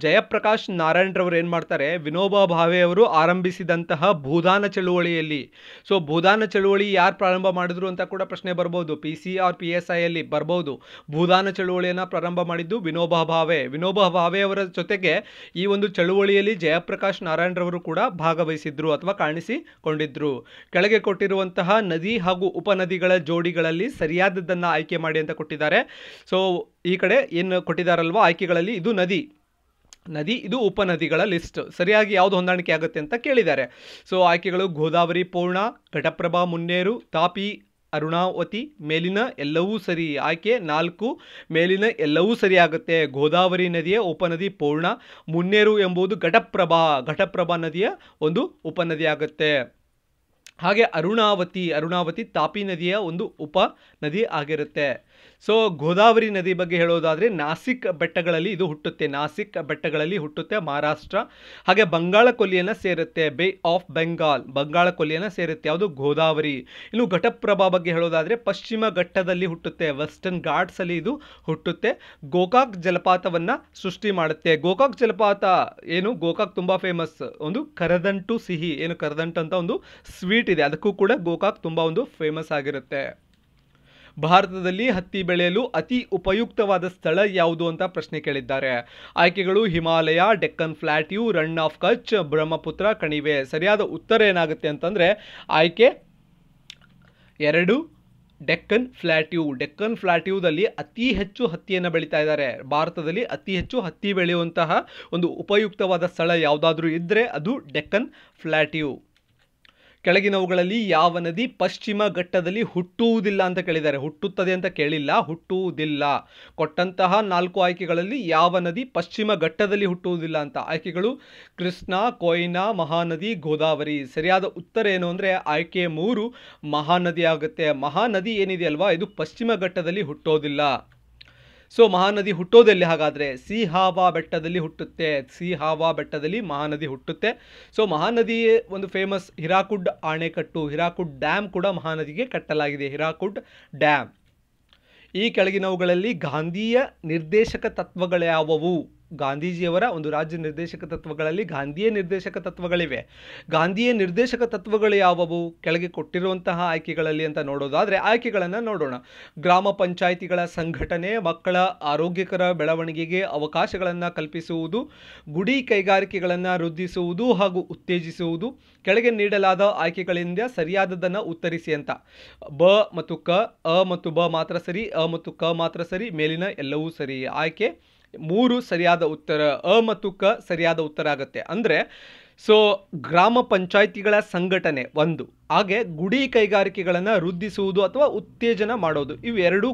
ಜಯಪ್ರಕಾಶ್ ನಾರಾಯಣರವರು ಏನು ಮಾಡ್ತಾರೆ ವಿನೋಬಾ ಭಾವೆ ಅವರು ಆರಂಭಿಸಿದಂತಹ ಭೂದಾನ ಚಳುವಳಿಯಲ್ಲಿ ಸೊ ಭೂದಾನ ಚಳುವಳಿ ಯಾರು ಪ್ರಾರಂಭ ಮಾಡಿದ್ರು ಅಂತ ಕೂಡ ಪ್ರಶ್ನೆ ಬರ್ಬೋದು P C R P S ಅಲ್ಲಿ ಬರ್ಬೋದು ಭೂದಾನ ಚಳುವಳಿಯನ್ನು ಪ್ರಾರಂಭ ಮಾಡಿದ್ದು ವಿನೋಬಾ ಭಾವೆ ವಿನೋಬಾ ಭಾವೆ ಅವರ ಜೊತೆಗೆ ಈ ಒಂದು ಚಳುವಳಿಯಲ್ಲಿ ಜಯಪ್ರಕಾಶ್ ನಾರಾಯಣರವರು ಕೂಡ ಭಾಗವಹಿಸಿದ್ರು ಅಥವಾ ಕಾಣಿಸಿಕೊಂಡಿದ್ರು ಕೆಳಗೆ ಕೊಟ್ಟಿರುವಂತಹ ನದಿ ಹಾಗೂ ಉಪನದಿಗಳ ಜೋಡಿಗಳಲ್ಲಿ ಸರಿಯಾದದ್ದನ್ನು ಆಯ್ಕೆ ಮಾಡಿ ಅಂತ ಕೊಟ್ಟಿದ್ದಾರೆ ಸೊ ಈ ಕಡೆ ಏನು ಕೊಟ್ಟಿದ್ದಾರಲ್ವ ಆಯ್ಕೆಗಳಲ್ಲಿ ಇದು ನದಿ ನದಿ ಇದು ಉಪನದಿಗಳ ಲಿಸ್ಟ್ ಸರಿಯಾಗಿ ಯಾವುದು ಹೊಂದಾಣಿಕೆ ಆಗುತ್ತೆ ಅಂತ ಕೇಳಿದ್ದಾರೆ ಸೊ ಆಯ್ಕೆಗಳು ಗೋದಾವರಿ ಪೂರ್ಣ ಘಟಪ್ರಭಾ ಮುನ್ನೇರು ತಾಪಿ ಅರುಣಾವತಿ ಮೇಲಿನ ಎಲ್ಲವೂ ಸರಿ ಆಯ್ಕೆ ನಾಲ್ಕು ಮೇಲಿನ ಎಲ್ಲವೂ ಆಗುತ್ತೆ ಗೋದಾವರಿ ನದಿಯ ಉಪನದಿ ಪೂರ್ಣ ಮುನ್ನೇರು ಎಂಬುದು ಘಟಪ್ರಭಾ ಘಟಪ್ರಭಾ ನದಿಯ ಒಂದು ಉಪನದಿ ಆಗುತ್ತೆ ಹಾಗೆ ಅರುಣಾವತಿ ಅರುಣಾವತಿ ತಾಪಿ ನದಿಯ ಒಂದು ಉಪ ನದಿ ಆಗಿರುತ್ತೆ ಸೊ ಗೋದಾವರಿ ನದಿ ಬಗ್ಗೆ ಹೇಳೋದಾದರೆ ನಾಸಿಕ್ ಬೆಟ್ಟಗಳಲ್ಲಿ ಇದು ಹುಟ್ಟುತ್ತೆ ನಾಸಿಕ್ ಬೆಟ್ಟಗಳಲ್ಲಿ ಹುಟ್ಟುತ್ತೆ ಮಹಾರಾಷ್ಟ್ರ ಹಾಗೆ ಬಂಗಾಳ ಕೊಲ್ಲಿಯನ್ನು ಸೇರುತ್ತೆ ಬೇ ಆಫ್ ಬೆಂಗಾಲ್ ಬಂಗಾಳ ಕೊಲ್ಲಿಯನ್ನು ಸೇರುತ್ತೆ ಯಾವುದು ಗೋದಾವರಿ ಇನ್ನು ಘಟಪ್ರಭಾ ಬಗ್ಗೆ ಹೇಳೋದಾದರೆ ಪಶ್ಚಿಮ ಘಟ್ಟದಲ್ಲಿ ಹುಟ್ಟುತ್ತೆ ವೆಸ್ಟರ್ನ್ ಘಾಟ್ಸಲ್ಲಿ ಇದು ಹುಟ್ಟುತ್ತೆ ಗೋಕಾಕ್ ಜಲಪಾತವನ್ನು ಸೃಷ್ಟಿ ಮಾಡುತ್ತೆ ಗೋಕಾಕ್ ಜಲಪಾತ ಏನು ಗೋಕಾಕ್ ತುಂಬ ಫೇಮಸ್ ಒಂದು ಕರದಂಟು ಸಿಹಿ ಏನು ಕರದಂಟು ಅಂತ ಒಂದು ಸ್ವೀಟ್ ಇದೆ ಅದಕ್ಕೂ ಕೂಡ ಗೋಕಾಕ್ ತುಂಬ ಒಂದು ಫೇಮಸ್ ಆಗಿರುತ್ತೆ ಭಾರತದಲ್ಲಿ ಹತ್ತಿ ಬೆಳೆಯಲು ಅತಿ ಉಪಯುಕ್ತವಾದ ಸ್ಥಳ ಯಾವುದು ಅಂತ ಪ್ರಶ್ನೆ ಕೇಳಿದ್ದಾರೆ ಆಯ್ಕೆಗಳು Himalaya Deccan plateau run of Kutch Brahmaputra ಕಣಿವೆ ಸರಿಯಾದ ಉತ್ತರ ಏನಾಗುತ್ತೆ ಅಂತಂದರೆ ಆಯ್ಕೆ ಎರಡು ಡೆಕ್ಕನ್ ಫ್ಲಾಟ್ಯೂ ಡೆಕ್ಕನ್ ಫ್ಲಾಟ್ಯೂದಲ್ಲಿ ಅತಿ ಹೆಚ್ಚು ಹತ್ತಿಯನ್ನು ಬೆಳೀತಾ ಇದ್ದಾರೆ ಭಾರತದಲ್ಲಿ ಅತಿ ಹೆಚ್ಚು ಹತ್ತಿ ಬೆಳೆಯುವಂತಹ ಒಂದು ಉಪಯುಕ್ತವಾದ ಸ್ಥಳ ಯಾವುದಾದ್ರೂ ಇದ್ದರೆ ಅದು ಡೆಕ್ಕನ್ ಫ್ಲಾಟ್ಯೂ ಕೆಳಗಿನವುಗಳಲ್ಲಿ ಯಾವ ನದಿ ಪಶ್ಚಿಮ ಘಟ್ಟದಲ್ಲಿ ಹುಟ್ಟುವುದಿಲ್ಲ ಅಂತ ಕೇಳಿದ್ದಾರೆ ಹುಟ್ಟುತ್ತದೆ ಅಂತ ಕೇಳಿಲ್ಲ ಹುಟ್ಟುವುದಿಲ್ಲ ಕೊಟ್ಟಂತಹ ನಾಲ್ಕು ಆಯ್ಕೆಗಳಲ್ಲಿ ಯಾವ ನದಿ ಪಶ್ಚಿಮ ಘಟ್ಟದಲ್ಲಿ ಹುಟ್ಟುವುದಿಲ್ಲ ಅಂತ ಆಯ್ಕೆಗಳು ಕೃಷ್ಣ ಕೊಯ್ನಾ ಮಹಾನದಿ ಗೋದಾವರಿ ಸರಿಯಾದ ಉತ್ತರ ಏನು ಅಂದರೆ ಆಯ್ಕೆ ಮೂರು ಮಹಾನದಿ ಆಗುತ್ತೆ ಮಹಾನದಿ ಏನಿದೆ ಅಲ್ವಾ ಇದು ಪಶ್ಚಿಮ ಘಟ್ಟದಲ್ಲಿ ಹುಟ್ಟೋದಿಲ್ಲ ಸೊ ಮಹಾನದಿ ಹುಟ್ಟೋದೆಲ್ಲಿ ಹಾಗಾದರೆ ಸಿಹಾವಾ ಬೆಟ್ಟದಲ್ಲಿ ಹುಟ್ಟುತ್ತೆ ಸಿಹಾವಾ ಬೆಟ್ಟದಲ್ಲಿ ಮಹಾನದಿ ಹುಟ್ಟುತ್ತೆ ಸೊ ಮಹಾನದಿ ಒಂದು ಫೇಮಸ್ ಹಿರಾಕುಡ್ ಆಣೆಕಟ್ಟು ಹಿರಾಕುಡ್ ಡ್ಯಾಮ್ ಕೂಡ ಮಹಾನದಿಗೆ ಕಟ್ಟಲಾಗಿದೆ ಹಿರಾಕುಡ್ ಡ್ಯಾಮ್ ಈ ಕೆಳಗಿನವುಗಳಲ್ಲಿ ಗಾಂಧೀಯ ನಿರ್ದೇಶಕ ತತ್ವಗಳ್ಯಾವವು ಗಾಂಧೀಜಿಯವರ ಒಂದು ರಾಜ್ಯ ನಿರ್ದೇಶಕ ತತ್ವಗಳಲ್ಲಿ ಗಾಂಧಿಯ ನಿರ್ದೇಶಕ ತತ್ವಗಳಿವೆ ಗಾಂಧಿಯ ನಿರ್ದೇಶಕ ತತ್ವಗಳು ಯಾವುವು ಕೆಳಗೆ ಕೊಟ್ಟಿರುವಂತಹ ಆಯ್ಕೆಗಳಲ್ಲಿ ಅಂತ ನೋಡೋದಾದರೆ ಆಯ್ಕೆಗಳನ್ನು ನೋಡೋಣ ಗ್ರಾಮ ಪಂಚಾಯಿತಿಗಳ ಸಂಘಟನೆ ಮಕ್ಕಳ ಆರೋಗ್ಯಕರ ಬೆಳವಣಿಗೆಗೆ ಅವಕಾಶಗಳನ್ನು ಕಲ್ಪಿಸುವುದು ಗುಡಿ ಕೈಗಾರಿಕೆಗಳನ್ನು ವೃದ್ಧಿಸುವುದು ಹಾಗೂ ಉತ್ತೇಜಿಸುವುದು ಕೆಳಗೆ ನೀಡಲಾದ ಆಯ್ಕೆಗಳಿಂದ ಸರಿಯಾದದನ್ನು ಉತ್ತರಿಸಿ ಅಂತ ಬ ಮತ್ತು ಕ ಅ ಮತ್ತು ಬ ಮಾತ್ರ ಸರಿ ಅ ಮತ್ತು ಕ ಮಾತ್ರ ಸರಿ ಮೇಲಿನ ಎಲ್ಲವೂ ಸರಿ ಆಯ್ಕೆ ಮೂರು ಸರಿಯಾದ ಉತ್ತರ ಅ ಮತ್ತು ಕ ಸರಿಯಾದ ಉತ್ತರ ಆಗುತ್ತೆ ಅಂದರೆ ಸೊ ಗ್ರಾಮ ಪಂಚಾಯಿತಿಗಳ ಸಂಘಟನೆ ಒಂದು ಹಾಗೆ ಗುಡಿ ಕೈಗಾರಿಕೆಗಳನ್ನು ವೃದ್ಧಿಸುವುದು ಅಥವಾ ಉತ್ತೇಜನ ಮಾಡೋದು ಇವೆರಡೂ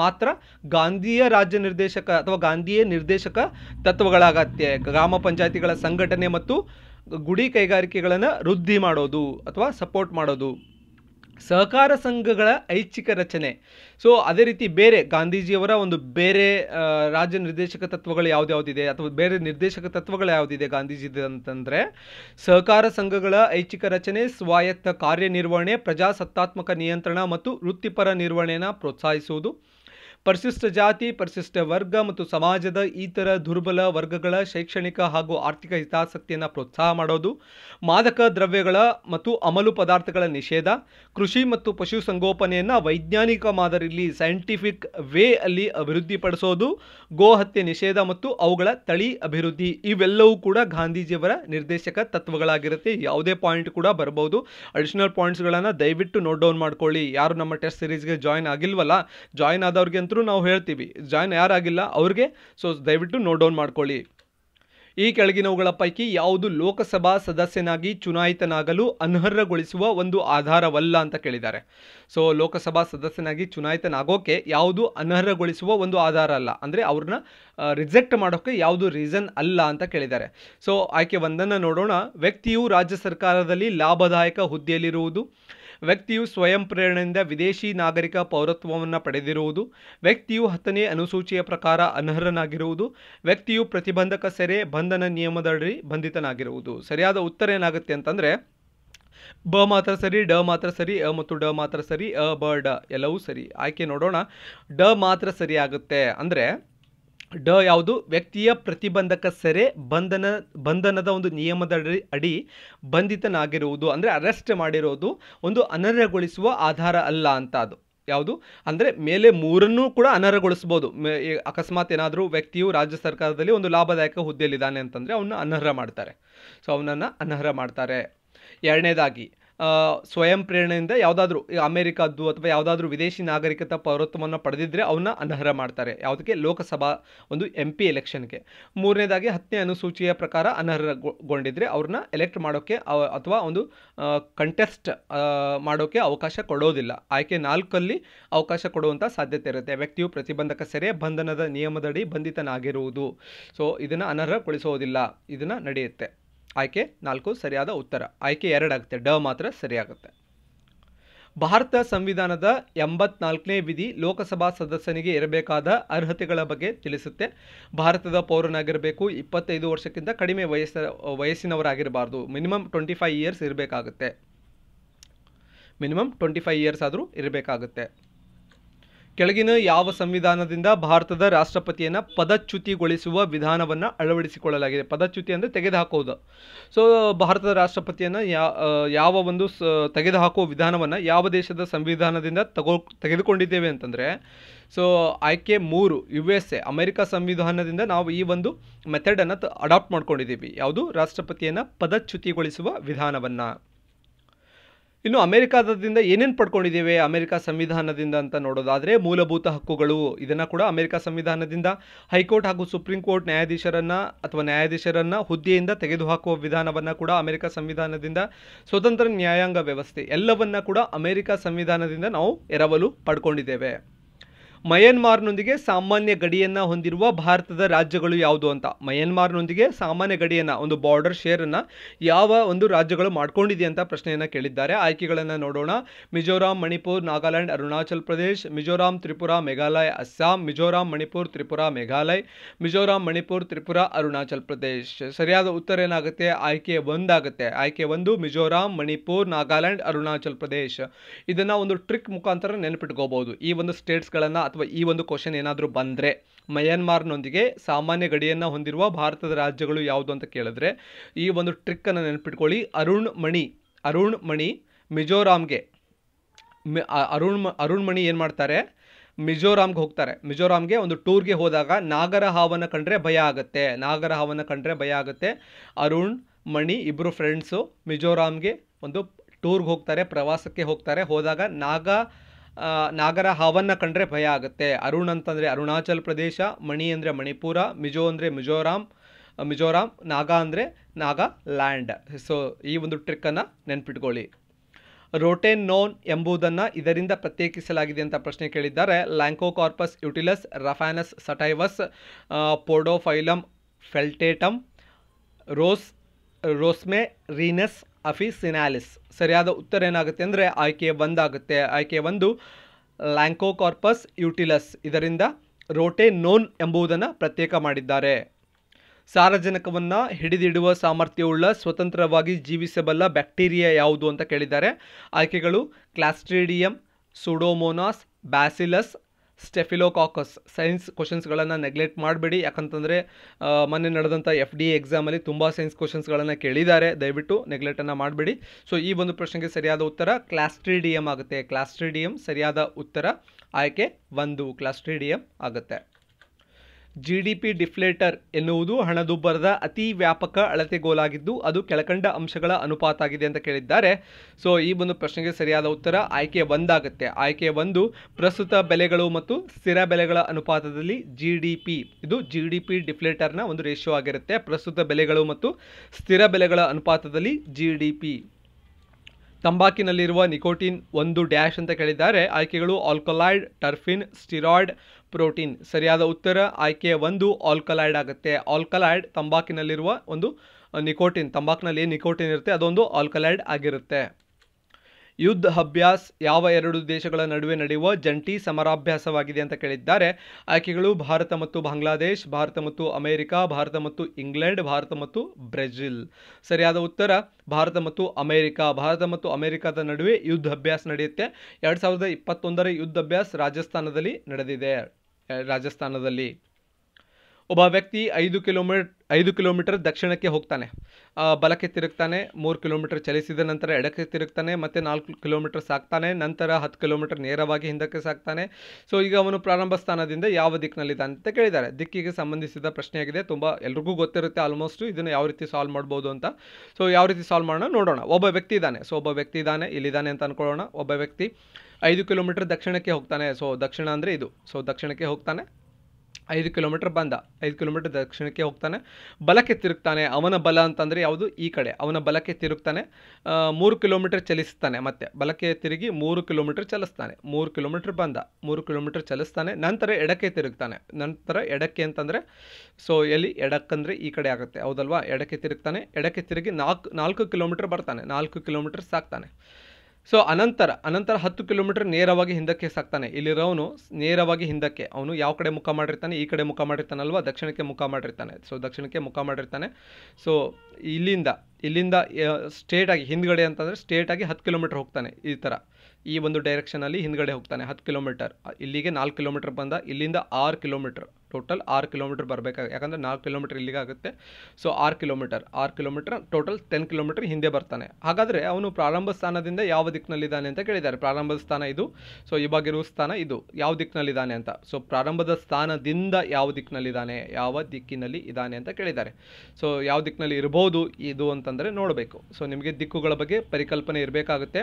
ಮಾತ್ರ ಗಾಂಧಿಯ ರಾಜ್ಯ ನಿರ್ದೇಶಕ ಅಥವಾ ಗಾಂಧಿಯ ನಿರ್ದೇಶಕ ತತ್ವಗಳಾಗತ್ತೆ ಗ್ರಾಮ ಪಂಚಾಯಿತಿಗಳ ಸಂಘಟನೆ ಮತ್ತು ಗುಡಿ ಕೈಗಾರಿಕೆಗಳನ್ನು ವೃದ್ಧಿ ಮಾಡೋದು ಅಥವಾ ಸಪೋರ್ಟ್ ಮಾಡೋದು ಸಹಕಾರ ಸಂಘಗಳ ಐಚ್ಛಿಕ ರಚನೆ ಸೊ ಅದೇ ರೀತಿ ಬೇರೆ ಗಾಂಧೀಜಿಯವರ ಒಂದು ಬೇರೆ ರಾಜ್ಯ ನಿರ್ದೇಶಕ ತತ್ವಗಳು ಯಾವ್ದಾವುದಿದೆ ಅಥವಾ ಬೇರೆ ನಿರ್ದೇಶಕ ತತ್ವಗಳು ಯಾವುದಿದೆ ಗಾಂಧೀಜಿದು ಅಂತಂದರೆ ಸಹಕಾರ ಸಂಘಗಳ ಐಚ್ಛಿಕ ರಚನೆ ಸ್ವಾಯತ್ತ ಕಾರ್ಯನಿರ್ವಹಣೆ ಪ್ರಜಾಸತ್ತಾತ್ಮಕ ನಿಯಂತ್ರಣ ಮತ್ತು ವೃತ್ತಿಪರ ನಿರ್ವಹಣೆಯನ್ನು ಪ್ರೋತ್ಸಾಹಿಸುವುದು ಪರಿಶಿಷ್ಟ ಜಾತಿ ಪರಿಶಿಷ್ಟ ವರ್ಗ ಮತ್ತು ಸಮಾಜದ ಇತರ ದುರ್ಬಲ ವರ್ಗಗಳ ಶೈಕ್ಷಣಿಕ ಹಾಗೂ ಆರ್ಥಿಕ ಹಿತಾಸಕ್ತಿಯನ್ನು ಪ್ರೋತ್ಸಾಹ ಮಾಡೋದು ಮಾದಕ ದ್ರವ್ಯಗಳ ಮತ್ತು ಅಮಲು ಪದಾರ್ಥಗಳ ನಿಷೇಧ ಕೃಷಿ ಮತ್ತು ಪಶುಸಂಗೋಪನೆಯನ್ನು ವೈಜ್ಞಾನಿಕ ಮಾದರಿಯಲ್ಲಿ ಸೈಂಟಿಫಿಕ್ ವೇ ಅಲ್ಲಿ ಅಭಿವೃದ್ಧಿಪಡಿಸೋದು ಗೋಹತ್ಯೆ ನಿಷೇಧ ಮತ್ತು ಅವುಗಳ ತಳಿ ಅಭಿವೃದ್ಧಿ ಇವೆಲ್ಲವೂ ಕೂಡ ಗಾಂಧೀಜಿಯವರ ನಿರ್ದೇಶಕ ತತ್ವಗಳಾಗಿರುತ್ತೆ ಯಾವುದೇ ಪಾಯಿಂಟ್ ಕೂಡ ಬರಬಹುದು ಅಡಿಷನಲ್ ಪಾಯಿಂಟ್ಸ್ಗಳನ್ನು ದಯವಿಟ್ಟು ನೋಟ್ ಡೌನ್ ಮಾಡ್ಕೊಳ್ಳಿ ಯಾರು ನಮ್ಮ ಟೆಸ್ಟ್ ಸೀರೀಸ್ಗೆ ಜಾಯಿನ್ ಆಗಿಲ್ವಲ್ಲ ಜಾಯ್ನ್ ಆದವ್ರಿಗೆ ನಾವು ಹೇಳ್ತೀವಿ ಜಾಯ್ನ್ ಯಾರಾಗಿಲ್ಲ ಅವ್ರಿಗೆ ಸೊ ದಯವಿಟ್ಟು ನೋಟ್ ಡೌನ್ ಮಾಡ್ಕೊಳ್ಳಿ ಈ ಕೆಳಗಿನವುಗಳ ಪೈಕಿ ಯಾವುದು ಲೋಕಸಭಾ ಸದಸ್ಯನಾಗಿ ಚುನಾಯಿತನಾಗಲು ಅನರ್ಹಗೊಳಿಸುವ ಒಂದು ಆಧಾರವಲ್ಲ ಅಂತ ಕೇಳಿದ್ದಾರೆ ಸೊ ಲೋಕಸಭಾ ಸದಸ್ಯನಾಗಿ ಚುನಾಯಿತನಾಗೋಕೆ ಯಾವುದು ಅನರ್ಹಗೊಳಿಸುವ ಒಂದು ಆಧಾರ ಅಲ್ಲ ಅಂದರೆ ಅವ್ರನ್ನ ರಿಜೆಕ್ಟ್ ಮಾಡೋಕ್ಕೆ ಯಾವುದು ರೀಸನ್ ಅಲ್ಲ ಅಂತ ಕೇಳಿದ್ದಾರೆ ಸೊ ಆಯ್ಕೆ ಒಂದನ್ನು ನೋಡೋಣ ವ್ಯಕ್ತಿಯು ರಾಜ್ಯ ಸರ್ಕಾರದಲ್ಲಿ ಲಾಭದಾಯಕ ಹುದ್ದೆಯಲ್ಲಿರುವುದು ವ್ಯಕ್ತಿಯು ಸ್ವಯಂ ಪ್ರೇರಣೆಯಿಂದ ವಿದೇಶಿ ನಾಗರಿಕ ಪೌರತ್ವವನ್ನು ಪಡೆದಿರುವುದು ವ್ಯಕ್ತಿಯು ಹತ್ತನೇ ಅನುಸೂಚಿಯ ಪ್ರಕಾರ ಅನರ್ಹನಾಗಿರುವುದು ವ್ಯಕ್ತಿಯು ಪ್ರತಿಬಂಧಕ ಸೆರೆ ಬಂಧನ ನಿಯಮದಡಿ ಬಂಧಿತನಾಗಿರುವುದು ಸರಿಯಾದ ಉತ್ತರ ಏನಾಗುತ್ತೆ ಅಂತಂದರೆ ಬ ಮಾತ್ರ ಸರಿ ಡ ಮಾತ್ರ ಸರಿ ಅ ಮತ್ತು ಡ ಮಾತ್ರ ಸರಿ ಅ ಬ ಡ ಎಲ್ಲವೂ ಸರಿ ಆಯ್ಕೆ ನೋಡೋಣ ಡ ಮಾತ್ರ ಸರಿ ಆಗುತ್ತೆ ಅಂದರೆ ಡ ಯಾವುದು ವ್ಯಕ್ತಿಯ ಪ್ರತಿಬಂಧಕ ಸೆರೆ ಬಂಧನ ಬಂಧನದ ಒಂದು ನಿಯಮದ ಅಡಿ ಬಂಧಿತನಾಗಿರುವುದು ಅಂದರೆ ಅರೆಸ್ಟ್ ಮಾಡಿರೋದು ಒಂದು ಅನರ್ಹಗೊಳಿಸುವ ಆಧಾರ ಅಲ್ಲ ಅಂತ ಅದು ಯಾವುದು ಅಂದರೆ ಮೇಲೆ ಮೂರನ್ನೂ ಕೂಡ ಅನರ್ಹಗೊಳಿಸ್ಬೋದು ಅಕಸ್ಮಾತ್ ಏನಾದರೂ ವ್ಯಕ್ತಿಯು ರಾಜ್ಯ ಸರ್ಕಾರದಲ್ಲಿ ಒಂದು ಲಾಭದಾಯಕ ಹುದ್ದೆಯಲ್ಲಿದ್ದಾನೆ ಅಂತಂದರೆ ಅವನ್ನ ಅನರ್ಹ ಮಾಡ್ತಾರೆ ಸೊ ಅವನನ್ನು ಅನರ್ಹ ಮಾಡ್ತಾರೆ ಎರಡನೇದಾಗಿ ಸ್ವಯಂ ಪ್ರೇರಣೆಯಿಂದ ಯಾವುದಾದ್ರೂ ಅಮೆರಿಕದ್ದು ಅಥವಾ ಯಾವುದಾದ್ರೂ ವಿದೇಶಿ ನಾಗರಿಕತ ಪೌರತ್ವವನ್ನು ಪಡೆದಿದ್ದರೆ ಅವನ್ನ ಅನರ್ಹ ಮಾಡ್ತಾರೆ ಯಾವುದಕ್ಕೆ ಲೋಕಸಭಾ ಒಂದು ಎಂ ಪಿ ಎಲೆಕ್ಷನ್ಗೆ ಮೂರನೇದಾಗಿ ಹತ್ತನೇ ಅನುಸೂಚಿಯ ಪ್ರಕಾರ ಅನರ್ಹಗೊಂಡಿದ್ದರೆ ಅವ್ರನ್ನ ಎಲೆಕ್ಟ್ ಮಾಡೋಕ್ಕೆ ಅಥವಾ ಒಂದು ಕಂಟೆಸ್ಟ್ ಮಾಡೋಕ್ಕೆ ಅವಕಾಶ ಕೊಡೋದಿಲ್ಲ ಆಯ್ಕೆ ನಾಲ್ಕಲ್ಲಿ ಅವಕಾಶ ಕೊಡುವಂಥ ಸಾಧ್ಯತೆ ಇರುತ್ತೆ ವ್ಯಕ್ತಿಯು ಪ್ರತಿಬಂಧಕ ಸೆರೆ ಬಂಧನದ ನಿಯಮದಡಿ ಬಂಧಿತನಾಗಿರುವುದು ಸೊ ಇದನ್ನು ಅನರ್ಹಗೊಳಿಸೋದಿಲ್ಲ ಇದನ್ನು ನಡೆಯುತ್ತೆ ಆಯ್ಕೆ ನಾಲ್ಕು ಸರಿಯಾದ ಉತ್ತರ ಆಯ್ಕೆ ಎರಡಾಗುತ್ತೆ ಡ ಮಾತ್ರ ಸರಿಯಾಗುತ್ತೆ ಭಾರತ ಸಂವಿಧಾನದ ಎಂಬತ್ನಾಲ್ಕನೇ ವಿಧಿ ಲೋಕಸಭಾ ಸದಸ್ಯನಿಗೆ ಇರಬೇಕಾದ ಅರ್ಹತೆಗಳ ಬಗ್ಗೆ ತಿಳಿಸುತ್ತೆ ಭಾರತದ ಪೌರನಾಗಿರಬೇಕು ಇಪ್ಪತ್ತೈದು ವರ್ಷಕ್ಕಿಂತ ಕಡಿಮೆ ವಯಸ್ಸ ವಯಸ್ಸಿನವರಾಗಿರಬಾರ್ದು ಮಿನಿಮಮ್ ಟ್ವೆಂಟಿ ಫೈವ್ ಇಯರ್ಸ್ ಇರಬೇಕಾಗುತ್ತೆ ಮಿನಿಮಮ್ ಟ್ವೆಂಟಿ ಫೈವ್ ಇಯರ್ಸ್ ಆದರೂ ಇರಬೇಕಾಗುತ್ತೆ ಕೆಳಗಿನ ಯಾವ ಸಂವಿಧಾನದಿಂದ ಭಾರತದ ರಾಷ್ಟ್ರಪತಿಯನ್ನು ಪದಚ್ಯುತಿಗೊಳಿಸುವ ವಿಧಾನವನ್ನು ಅಳವಡಿಸಿಕೊಳ್ಳಲಾಗಿದೆ ಪದಚ್ಯುತಿ ಅಂದರೆ ತೆಗೆದುಹಾಕೋದು ಸೊ ಭಾರತದ ರಾಷ್ಟ್ರಪತಿಯನ್ನು ಯಾವ ಒಂದು ಸ ತೆಗೆದುಹಾಕುವ ವಿಧಾನವನ್ನು ಯಾವ ದೇಶದ ಸಂವಿಧಾನದಿಂದ ತಗೋ ತೆಗೆದುಕೊಂಡಿದ್ದೇವೆ ಅಂತಂದರೆ ಸೊ ಆಯ್ಕೆ ಮೂರು ಯು ಎಸ್ ಎ ಅಮೆರಿಕ ಸಂವಿಧಾನದಿಂದ ನಾವು ಈ ಒಂದು ಮೆಥಡನ್ನು ಅಡಾಪ್ಟ್ ಮಾಡ್ಕೊಂಡಿದ್ದೀವಿ ಯಾವುದು ರಾಷ್ಟ್ರಪತಿಯನ್ನು ಪದಚ್ಯುತಿಗೊಳಿಸುವ ವಿಧಾನವನ್ನು ಇನ್ನು ಅಮೆರಿಕಾದಿಂದ ಏನೇನು ಪಡ್ಕೊಂಡಿದ್ದೇವೆ ಅಮೆರಿಕ ಸಂವಿಧಾನದಿಂದ ಅಂತ ನೋಡೋದಾದರೆ ಮೂಲಭೂತ ಹಕ್ಕುಗಳು ಇದನ್ನು ಕೂಡ ಅಮೆರಿಕ ಸಂವಿಧಾನದಿಂದ ಹೈಕೋರ್ಟ್ ಹಾಗೂ ಸುಪ್ರೀಂ ಕೋರ್ಟ್ ನ್ಯಾಯಾಧೀಶರನ್ನು ಅಥವಾ ನ್ಯಾಯಾಧೀಶರನ್ನು ಹುದ್ದೆಯಿಂದ ತೆಗೆದುಹಾಕುವ ವಿಧಾನವನ್ನು ಕೂಡ ಅಮೆರಿಕ ಸಂವಿಧಾನದಿಂದ ಸ್ವತಂತ್ರ ನ್ಯಾಯಾಂಗ ವ್ಯವಸ್ಥೆ ಎಲ್ಲವನ್ನ ಕೂಡ ಅಮೆರಿಕ ಸಂವಿಧಾನದಿಂದ ನಾವು ಎರವಲು ಪಡ್ಕೊಂಡಿದ್ದೇವೆ ಮಯನ್ಮಾರ್ನೊಂದಿಗೆ ಸಾಮಾನ್ಯ ಗಡಿಯನ್ನು ಹೊಂದಿರುವ ಭಾರತದ ರಾಜ್ಯಗಳು ಯಾವುದು ಅಂತ ಮಯನ್ಮಾರ್ನೊಂದಿಗೆ ಸಾಮಾನ್ಯ ಗಡಿಯನ್ನು ಒಂದು ಬಾರ್ಡರ್ ಶೇರನ್ನು ಯಾವ ಒಂದು ರಾಜ್ಯಗಳು ಮಾಡ್ಕೊಂಡಿದೆ ಅಂತ ಪ್ರಶ್ನೆಯನ್ನು ಕೇಳಿದ್ದಾರೆ ಆಯ್ಕೆಗಳನ್ನು ನೋಡೋಣ ಮಿಜೋರಾಂ ಮಣಿಪುರ್ ನಾಗಾಲ್ಯಾಂಡ್ ಅರುಣಾಚಲ್ ಪ್ರದೇಶ್ ಮಿಜೋರಾಂ ತ್ರಿಪುರಾ ಮೇಘಾಲಯ ಅಸ್ಸಾಂ ಮಿಜೋರಾಂ ಮಣಿಪುರ್ ತ್ರಿಪುರಾ ಮೇಘಾಲಯ ಮಿಜೋರಾಂ ಮಣಿಪುರ್ ತ್ರಿಪುರಾ ಅರುಣಾಚಲ್ ಪ್ರದೇಶ್ ಸರಿಯಾದ ಉತ್ತರ ಏನಾಗುತ್ತೆ ಆಯ್ಕೆ ಒಂದಾಗುತ್ತೆ ಆಯ್ಕೆ ಒಂದು ಮಿಜೋರಾಂ ಮಣಿಪುರ್ ನಾಗಾಲ್ಯಾಂಡ್ ಅರುಣಾಚಲ್ ಪ್ರದೇಶ್ ಇದನ್ನು ಒಂದು ಟ್ರಿಕ್ ಮುಖಾಂತರ ನೆನಪಿಟ್ಕೋಬಹುದು ಈ ಒಂದು ಸ್ಟೇಟ್ಸ್ಗಳನ್ನು ಅಥವಾ ಈ ಒಂದು ಕ್ವಶನ್ ಏನಾದರೂ ಬಂದರೆ ಮಯನ್ಮಾರ್ನೊಂದಿಗೆ ಸಾಮಾನ್ಯ ಗಡಿಯನ್ನು ಹೊಂದಿರುವ ಭಾರತದ ರಾಜ್ಯಗಳು ಯಾವುದು ಅಂತ ಕೇಳಿದ್ರೆ ಈ ಒಂದು ಟ್ರಿಕ್ಕನ್ನು ನೆನಪಿಟ್ಕೊಳ್ಳಿ ಅರುಣ್ ಮಣಿ ಅರುಣ್ ಮಣಿ ಮಿಜೋರಾಮ್ಗೆ ಅರುಣ್ ಅರುಣ್ ಮಣಿ ಏನು ಮಾಡ್ತಾರೆ ಮಿಜೋರಾಮ್ಗೆ ಹೋಗ್ತಾರೆ ಮಿಜೋರಾಮ್ಗೆ ಒಂದು ಟೂರ್ಗೆ ಹೋದಾಗ ನಾಗರ ಹಾವನ್ನು ಕಂಡ್ರೆ ಭಯ ಆಗುತ್ತೆ ನಾಗರ ಹಾವನ್ನು ಕಂಡ್ರೆ ಭಯ ಆಗುತ್ತೆ ಅರುಣ್ ಮಣಿ ಇಬ್ಬರು ಫ್ರೆಂಡ್ಸು ಮಿಜೋರಾಮ್ಗೆ ಒಂದು ಟೂರ್ಗೆ ಹೋಗ್ತಾರೆ ಪ್ರವಾಸಕ್ಕೆ ಹೋಗ್ತಾರೆ ಹೋದಾಗ ನಾಗ ನಾಗರ ಹಾವನ್ನು ಕಂಡ್ರೆ ಭಯ ಆಗುತ್ತೆ ಅರುಣ್ ಅಂತಂದರೆ ಅರುಣಾಚಲ್ ಪ್ರದೇಶ ಮಣಿ ಅಂದರೆ ಮಣಿಪುರ ಮಿಜೋ ಅಂದರೆ ಮಿಜೋರಾಂ ಮಿಜೋರಾಂ ನಾಗಾ ಅಂದರೆ ನಾಗಾ ಲ್ಯಾಂಡ್ ಸೊ ಈ ಒಂದು ಟ್ರಿಕ್ಕನ್ನು ನೆನ್ಪಿಟ್ಕೊಳ್ಳಿ ರೋಟೇನ್ ನೋನ್ ಎಂಬುದನ್ನು ಇದರಿಂದ ಪ್ರತ್ಯೇಕಿಸಲಾಗಿದೆ ಅಂತ ಪ್ರಶ್ನೆ ಕೇಳಿದ್ದಾರೆ ಲ್ಯಾಂಕೋಕಾರ್ಪಸ್ ಯುಟಿಲಸ್ ರಫಾನಸ್ ಸಟೈವಸ್ ಪೋಡೋಫೈಲಮ್ ಫೆಲ್ಟೇಟಮ್ ರೋಸ್ ರೋಸ್ಮೆ ರೀನಸ್ ಅಫಿಸಿನಾಲಿಸ್ ಸರಿಯಾದ ಉತ್ತರ ಏನಾಗುತ್ತೆ ಅಂದರೆ ಆಯ್ಕೆ ಒಂದಾಗುತ್ತೆ ಆಯ್ಕೆ ಒಂದು ಲ್ಯಾಂಕೋಕಾರ್ಪಸ್ ಯುಟಿಲಸ್ ಇದರಿಂದ ರೋಟೆ ನೋನ್ ಎಂಬುದನ್ನು ಪ್ರತ್ಯೇಕ ಮಾಡಿದ್ದಾರೆ ಸಾರಜನಕವನ್ನು ಹಿಡಿದಿಡುವ ಸಾಮರ್ಥ್ಯವುಳ್ಳ ಸ್ವತಂತ್ರವಾಗಿ ಜೀವಿಸಬಲ್ಲ ಬ್ಯಾಕ್ಟೀರಿಯಾ ಯಾವುದು ಅಂತ ಕೇಳಿದ್ದಾರೆ ಆಯ್ಕೆಗಳು clostridium pseudomonas bacillus staphylococcus science ಕ್ವಶನ್ಸ್ಗಳನ್ನು ನೆಗ್ಲೆಕ್ಟ್ ಮಾಡಬೇಡಿ ಯಾಕಂತಂದರೆ ಮೊನ್ನೆ ನಡೆದಂಥ ಎಫ್ ಡಿ ಎಕ್ಸಾಮಲ್ಲಿ ತುಂಬ ಸೈನ್ಸ್ ಕ್ವಶನ್ಸ್ಗಳನ್ನು ಕೇಳಿದ್ದಾರೆ ದಯವಿಟ್ಟು ನೆಗ್ಲೆಕ್ಟನ್ನು ಮಾಡಬೇಡಿ ಸೊ ಈ ಒಂದು ಪ್ರಶ್ನೆಗೆ ಸರಿಯಾದ ಉತ್ತರ ಕ್ಲಾಸ್ಟ್ರಿಡಿಯಂ ಆಗುತ್ತೆ ಕ್ಲಾಸ್ಟ್ರಿಡಿಯಂ ಸರಿಯಾದ ಉತ್ತರ ಆಯ್ಕೆ ಒಂದು ಕ್ಲಾಸ್ಟ್ರಿಡಿಯಂ ಆಗುತ್ತೆ ಜಿಡಿಪಿ ಡಿಫ್ಲೇಟರ್ ಎನ್ನುವುದು ಹಣದುಬ್ಬರದ ಅತಿ ವ್ಯಾಪಕ ಅಳತೆಗೋಲಾಗಿದ್ದು ಅದು ಕೆಳಕಂಡ ಅಂಶಗಳ ಅನುಪಾತ ಆಗಿದೆ ಅಂತ ಕೇಳಿದ್ದಾರೆ ಸೊ ಈ ಒಂದು ಪ್ರಶ್ನೆಗೆ ಸರಿಯಾದ ಉತ್ತರ ಆಯ್ಕೆ ಒಂದಾಗುತ್ತೆ ಆಯ್ಕೆ ಒಂದು ಪ್ರಸ್ತುತ ಬೆಲೆಗಳು ಮತ್ತು ಸ್ಥಿರ ಬೆಲೆಗಳ ಅನುಪಾತದಲ್ಲಿ ಜಿ ಡಿ ಪಿ ಇದು ಜಿ ಡಿ ಪಿ ಡಿಫ್ಲೇಟರ್ನ ಒಂದು ರೇಷಿಯೋ ಆಗಿರುತ್ತೆ ಪ್ರಸ್ತುತ ಬೆಲೆಗಳು ಮತ್ತು ಸ್ಥಿರ ಬೆಲೆಗಳ ಅನುಪಾತದಲ್ಲಿ ಜಿ ಡಿ ಪಿ ತಂಬಾಕಿನಲ್ಲಿರುವ ನಿಕೋಟಿನ್ ಒಂದು ಡ್ಯಾಶ್ ಅಂತ ಕೇಳಿದ್ದಾರೆ ಆಯ್ಕೆಗಳು ಆಲ್ಕೊಲಾಯ್ಡ್ ಟರ್ಫಿನ್ ಸ್ಟಿರಾಯ್ಡ್ ಪ್ರೋಟೀನ್ ಸರಿಯಾದ ಉತ್ತರ ಆಯ್ಕೆ ಒಂದು ಆಲ್ಕಲೈಡ್ ಆಗುತ್ತೆ ಆಲ್ಕಲೈಡ್ ತಂಬಾಕಿನಲ್ಲಿರುವ ಒಂದು ನಿಕೋಟಿನ್ ತಂಬಾಕಿನಲ್ಲಿ ನಿಕೋಟಿನ್ ಇರುತ್ತೆ ಅದೊಂದು ಆಲ್ಕಲೈಡ್ ಆಗಿರುತ್ತೆ ಯುದ್ಧ ಅಭ್ಯಾಸ್ ಯಾವ ಎರಡು ದೇಶಗಳ ನಡುವೆ ನಡೆಯುವ ಜಂಟಿ ಸಮರಾಭ್ಯಾಸವಾಗಿದೆ ಅಂತ ಕೇಳಿದ್ದಾರೆ ಆಯ್ಕೆಗಳು ಭಾರತ ಮತ್ತು ಬಾಂಗ್ಲಾದೇಶ್ ಭಾರತ ಮತ್ತು ಅಮೆರಿಕ ಭಾರತ ಮತ್ತು ಇಂಗ್ಲೆಂಡ್ ಭಾರತ ಮತ್ತು ಬ್ರೆಜಿಲ್ ಸರಿಯಾದ ಉತ್ತರ ಭಾರತ ಮತ್ತು ಅಮೆರಿಕ ಭಾರತ ಮತ್ತು ಅಮೆರಿಕದ ನಡುವೆ ಯುದ್ಧ ಅಭ್ಯಾಸ ನಡೆಯುತ್ತೆ ಎರಡು ಸಾವಿರದ ಇಪ್ಪತ್ತೊಂದರ ಯುದ್ಧ ಅಭ್ಯಾಸ ರಾಜಸ್ಥಾನದಲ್ಲಿ ನಡೆದಿದೆ ರಾಜಸ್ಥಾನದಲ್ಲಿ ಒಬ್ಬ ವ್ಯಕ್ತಿ ಐದು ಕಿಲೋಮೀಟರ್ ಐದು ಕಿಲೋಮೀಟರ್ ದಕ್ಷಿಣಕ್ಕೆ ಹೋಗ್ತಾನೆ ಬಲಕ್ಕೆ ತಿರುಗ್ತಾನೆ ಮೂರು ಕಿಲೋಮೀಟರ್ ಚಲಿಸಿದ ನಂತರ ಎಡಕ್ಕೆ ತಿರುಗ್ತಾನೆ ಮತ್ತು ನಾಲ್ಕು ಕಿಲೋಮೀಟರ್ ಸಾಕ್ತಾನೆ ನಂತರ ಹತ್ತು ಕಿಲೋಮೀಟರ್ ನೇರವಾಗಿ ಹಿಂದಕ್ಕೆ ಸಾಕ್ತಾನೆ ಸೊ ಈಗ ಅವನು ಪ್ರಾರಂಭ ಸ್ಥಾನದಿಂದ ಯಾವ ದಿಕ್ಕಿನಲ್ಲಿದ್ದಾನೆ ಅಂತ ಕೇಳಿದ್ದಾರೆ ದಿಕ್ಕಿಗೆ ಸಂಬಂಧಿಸಿದ ಪ್ರಶ್ನೆಯಾಗಿದೆ ತುಂಬ ಎಲ್ರಿಗೂ ಗೊತ್ತಿರುತ್ತೆ ಆಲ್ಮೋಸ್ಟ್ ಇದನ್ನು ಯಾವ ರೀತಿ ಸಾಲ್ವ್ ಮಾಡ್ಬೋದು ಅಂತ ಸೊ ಯಾವ ರೀತಿ ಸಾಲ್ವ್ ಮಾಡೋಣ ನೋಡೋಣ ಒಬ್ಬ ವ್ಯಕ್ತಿ ಇದ್ದಾನೆ ಸೊ ಒಬ್ಬ ವ್ಯಕ್ತಿ ಇದ್ದಾನೆ ಇಲ್ಲಿದ್ದಾನೆ ಅಂತ ಅಂದ್ಕೊಳ್ಳೋಣ ಒಬ್ಬ ವ್ಯಕ್ತಿ ಐದು ಕಿಲೋಮೀಟರ್ ದಕ್ಷಿಣಕ್ಕೆ ಹೋಗ್ತಾನೆ ಸೊ ದಕ್ಷಿಣ ಅಂದರೆ ಇದು ಸೊ ದಕ್ಷಿಣಕ್ಕೆ ಹೋಗ್ತಾನೆ ಐದು ಕಿಲೋಮೀಟರ್ ಬಂದ ಐದು ಕಿಲೋಮೀಟರ್ ದಕ್ಷಿಣಕ್ಕೆ ಹೋಗ್ತಾನೆ ಬಲಕ್ಕೆ ತಿರುಗ್ತಾನೆ ಅವನ ಬಲ ಅಂತಂದರೆ ಯಾವುದು ಈ ಕಡೆ ಅವನ ಬಲಕ್ಕೆ ತಿರುಗ್ತಾನೆ ಮೂರು ಕಿಲೋಮೀಟರ್ ಚಲಿಸ್ತಾನೆ ಮತ್ತೆ ಬಲಕ್ಕೆ ತಿರುಗಿ ಮೂರು ಕಿಲೋಮೀಟರ್ ಚಲಿಸ್ತಾನೆ ಮೂರು ಕಿಲೋಮೀಟರ್ ಬಂದ ಮೂರು ಕಿಲೋಮೀಟರ್ ಚಲಿಸ್ತಾನೆ ನಂತರ ಎಡಕ್ಕೆ ತಿರುಗ್ತಾನೆ ನಂತರ ಎಡಕ್ಕೆ ಅಂತಂದರೆ ಸೊ ಎಲ್ಲಿ ಎಡಕ್ಕಂದರೆ ಈ ಕಡೆ ಆಗುತ್ತೆ ಹೌದಲ್ವಾ ಎಡಕ್ಕೆ ತಿರುಗ್ತಾನೆ ಎಡಕ್ಕೆ ತಿರುಗಿ ನಾಲ್ಕು ನಾಲ್ಕು ಕಿಲೋಮೀಟರ್ ಬರ್ತಾನೆ ನಾಲ್ಕು ಕಿಲೋಮೀಟರ್ ಸಾಕ್ತಾನೆ ಸೊ ಅನಂತರ ಅನಂತರ ಹತ್ತು ಕಿಲೋಮೀಟರ್ ನೇರವಾಗಿ ಹಿಂದಕ್ಕೆ ಸಾಕ್ತಾನೆ ಇಲ್ಲಿರೋನು ನೇರವಾಗಿ ಹಿಂದಕ್ಕೆ ಅವನು ಯಾವ ಕಡೆ ಮುಖ ಮಾಡಿರ್ತಾನೆ ಈ ಕಡೆ ಮುಖ ಮಾಡಿರ್ತಾನಲ್ವ ದಕ್ಷಿಣಕ್ಕೆ ಮುಖ ಮಾಡಿರ್ತಾನೆ ಸೊ ದಕ್ಷಿಣಕ್ಕೆ ಮುಖ ಮಾಡಿರ್ತಾನೆ ಸೊ ಇಲ್ಲಿಂದ ಇಲ್ಲಿಂದ ಸ್ಟೇಟಾಗಿ ಹಿಂದ್ಗಡೆ ಅಂತಂದರೆ ಸ್ಟೇಟಾಗಿ ಹತ್ತು ಕಿಲೋಮೀಟರ್ ಹೋಗ್ತಾನೆ ಈ ಥರ ಈ ಒಂದು ಡೈರೆಕ್ಷನಲ್ಲಿ ಹಿಂದ್ಗಡೆ ಹೋಗ್ತಾನೆ ಹತ್ತು ಕಿಲೋಮೀಟರ್ ಇಲ್ಲಿಗೆ ನಾಲ್ಕು ಕಿಲೋಮೀಟರ್ ಬಂದ ಇಲ್ಲಿಂದ ಆರು ಕಿಲೋಮೀಟರ್ ಟೋಟಲ್ ಆರು ಕಿಲೋಮೀಟರ್ ಬರಬೇಕು ಯಾಕಂದರೆ ನಾಲ್ಕು ಕಿಲೋಮೀಟರ್ ಇಲ್ಲಿಗೆ ಆಗುತ್ತೆ ಸೊ ಆರು ಕಿಲೋಮೀಟರ್ ಆರು ಕಿಲೋಮೀಟರ್ ಟೋಟಲ್ ಟೆನ್ ಕಿಲೋಮೀಟರ್ ಹಿಂದೆ ಬರ್ತಾನೆ ಹಾಗಾದರೆ ಅವನು ಪ್ರಾರಂಭ ಸ್ಥಾನದಿಂದ ಯಾವ ದಿಕ್ಕಿನಲ್ಲಿದ್ದಾನೆ ಅಂತ ಕೇಳಿದ್ದಾರೆ ಪ್ರಾರಂಭದ ಸ್ಥಾನ ಇದು ಸೊ ಇವಾಗಿರುವ ಸ್ಥಾನ ಇದು ಯಾವ ದಿಕ್ಕಿನಲ್ಲಿದ್ದಾನೆ ಅಂತ ಸೊ ಪ್ರಾರಂಭದ ಸ್ಥಾನದಿಂದ ಯಾವ ದಿಕ್ಕಿನಲ್ಲಿದ್ದಾನೆ ಯಾವ ದಿಕ್ಕಿನಲ್ಲಿ ಇದ್ದಾನೆ ಅಂತ ಕೇಳಿದ್ದಾರೆ ಸೊ ಯಾವ ದಿಕ್ಕಿನಲ್ಲಿ ಇರ್ಬೋದು ಇದು ಅಂತಂದರೆ ನೋಡಬೇಕು ಸೊ ನಿಮಗೆ ದಿಕ್ಕುಗಳ ಬಗ್ಗೆ ಪರಿಕಲ್ಪನೆ ಇರಬೇಕಾಗುತ್ತೆ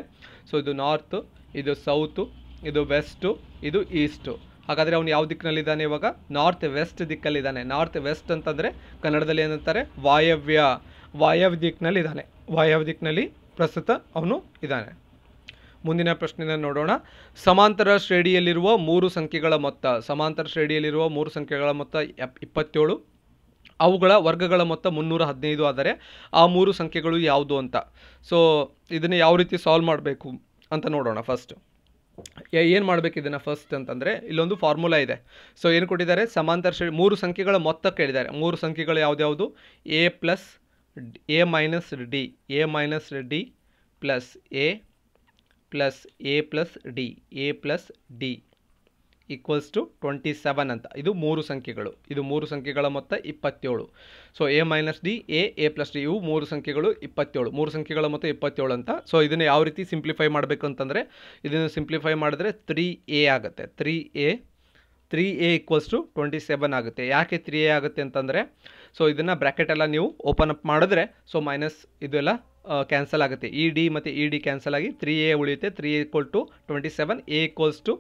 ಸೊ ಇದು ನಾರ್ತ್ ಇದು ಸೌತು ಇದು ವೆಸ್ಟು ಇದು ಈಸ್ಟು ಹಾಗಾದರೆ ಅವನು ಯಾವ ದಿಕ್ಕಿನಲ್ಲಿದ್ದಾನೆ ಇವಾಗ ನಾರ್ತ್ ವೆಸ್ಟ್ ದಿಕ್ಕಲ್ಲಿದ್ದಾನೆ ನಾರ್ತ್ ವೆಸ್ಟ್ ಅಂತಂದರೆ ಕನ್ನಡದಲ್ಲಿ ಏನಂತಾರೆ ವಾಯವ್ಯ ವಾಯವ್ಯ ದಿಕ್ಕಿನಲ್ಲಿ ಇದ್ದಾನೆ ವಾಯವ್ಯ ದಿಕ್ಕಿನಲ್ಲಿ ಪ್ರಸ್ತುತ ಅವನು ಇದ್ದಾನೆ ಮುಂದಿನ ಪ್ರಶ್ನೆಯನ್ನು ನೋಡೋಣ ಸಮಾಂತರ ಶ್ರೇಣಿಯಲ್ಲಿರುವ ಮೂರು ಸಂಖ್ಯೆಗಳ ಮೊತ್ತ ಸಮಾಂತರ ಶ್ರೇಣಿಯಲ್ಲಿರುವ ಮೂರು ಸಂಖ್ಯೆಗಳ ಮೊತ್ತ ಇಪ್ಪತ್ತೇಳು ಅವುಗಳ ವರ್ಗಗಳ ಮೊತ್ತ ಮುನ್ನೂರ ಹದಿನೈದು ಆದರೆ ಆ ಮೂರು ಸಂಖ್ಯೆಗಳು ಯಾವುದು ಅಂತ ಸೊ ಇದನ್ನು ಯಾವ ರೀತಿ ಸಾಲ್ವ್ ಮಾಡಬೇಕು ಅಂತ ನೋಡೋಣ ಫಸ್ಟು ಏನು ಮಾಡಬೇಕು ಇದನ್ನು ಫಸ್ಟ್ ಅಂತಂದರೆ ಇಲ್ಲೊಂದು ಫಾರ್ಮುಲಾ ಇದೆ ಸೊ ಏನು ಕೊಟ್ಟಿದ್ದಾರೆ ಸಮಾಂತರ ಶ್ರೇಣಿ ಮೂರು ಸಂಖ್ಯೆಗಳ ಮೊತ್ತ ಕೇಳಿದ್ದಾರೆ ಮೂರು ಸಂಖ್ಯೆಗಳು ಯಾವುದ್ಯಾವುದು A plus A minus D A minus D plus A plus A plus D A plus D equals to twenty seven ಅಂತ ಇದು ಮೂರು ಸಂಖ್ಯೆಗಳು ಇದು ಮೂರು ಸಂಖ್ಯೆಗಳ ಮೊತ್ತ ಇಪ್ಪತ್ತೇಳು so A minus D A A plus D ಇವು ಮೂರು ಸಂಖ್ಯೆಗಳು ಇಪ್ಪತ್ತೇಳು ಮೂರು ಸಂಖ್ಯೆಗಳ ಮೊತ್ತ ಇಪ್ಪತ್ತೇಳು ಅಂತ ಸೊ ಇದನ್ನು ಯಾವ ರೀತಿ ಸಿಂಪ್ಲಿಫೈ ಮಾಡಬೇಕು ಅಂತಂದರೆ ಇದನ್ನು ಸಿಂಪ್ಲಿಫೈ ಮಾಡಿದ್ರೆ ತ್ರೀ ಎ ಆಗುತ್ತೆ three A three A equals to twenty seven ಆಗುತ್ತೆ ಯಾಕೆ ತ್ರೀ ಎ ಆಗುತ್ತೆ ಅಂತಂದರೆ ಸೊ ಇದನ್ನು ಬ್ರ್ಯಾಕೆಟ್ ಎಲ್ಲ ನೀವು ಓಪನ್ ಅಪ್ ಮಾಡಿದ್ರೆ ಸೊ ಮೈನಸ್ ಇದೆಲ್ಲ ಕ್ಯಾನ್ಸಲ್ ಆಗುತ್ತೆ ಇ ಡಿ ಮತ್ತು ಇ ಡಿ ಕ್ಯಾನ್ಸಲ್ ಆಗಿ ತ್ರೀ ಎ ಉಳಿಯುತ್ತೆ three equal to twenty seven A equals to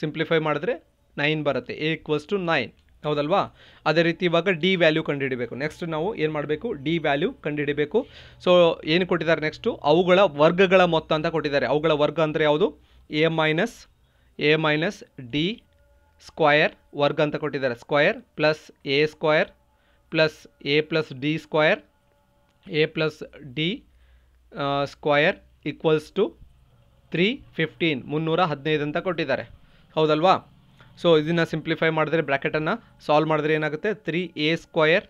simplify ಮಾಡಿದ್ರೆ ನೈನ್ ಬರುತ್ತೆ ಎ ಈಕ್ವಲ್ಸ್ ಟು ನೈನ್ ಹೌದಲ್ವಾ ಅದೇ ರೀತಿ ಇವಾಗ ಡಿ ವ್ಯಾಲ್ಯೂ ಕಂಡುಹಿಡಬೇಕು ನೆಕ್ಸ್ಟ್ ನಾವು ಏನು ಮಾಡಬೇಕು ಡಿ ವ್ಯಾಲ್ಯೂ ಕಂಡುಹಿಡಬೇಕು ಸೊ ಏನು ಕೊಟ್ಟಿದ್ದಾರೆ ನೆಕ್ಸ್ಟು ಅವುಗಳ ವರ್ಗಗಳ ಮೊತ್ತ ಅಂತ ಕೊಟ್ಟಿದ್ದಾರೆ ಅವುಗಳ ವರ್ಗ ಅಂದರೆ ಯಾವುದು A minus A minus D square ವರ್ಗ ಅಂತ ಕೊಟ್ಟಿದ್ದಾರೆ square plus A square plus A plus D square A plus D square equals to three fifteen ಮುನ್ನೂರ ಹದಿನೈದು ಅಂತ ಕೊಟ್ಟಿದ್ದಾರೆ ಹೌದಲ್ವಾ ಸೊ ಇದನ್ನು ಸಿಂಪ್ಲಿಫೈ ಮಾಡಿದ್ರೆ ಬ್ರ್ಯಾಕೆಟನ್ನು ಸಾಲ್ವ್ ಮಾಡಿದ್ರೆ ಏನಾಗುತ್ತೆ three A square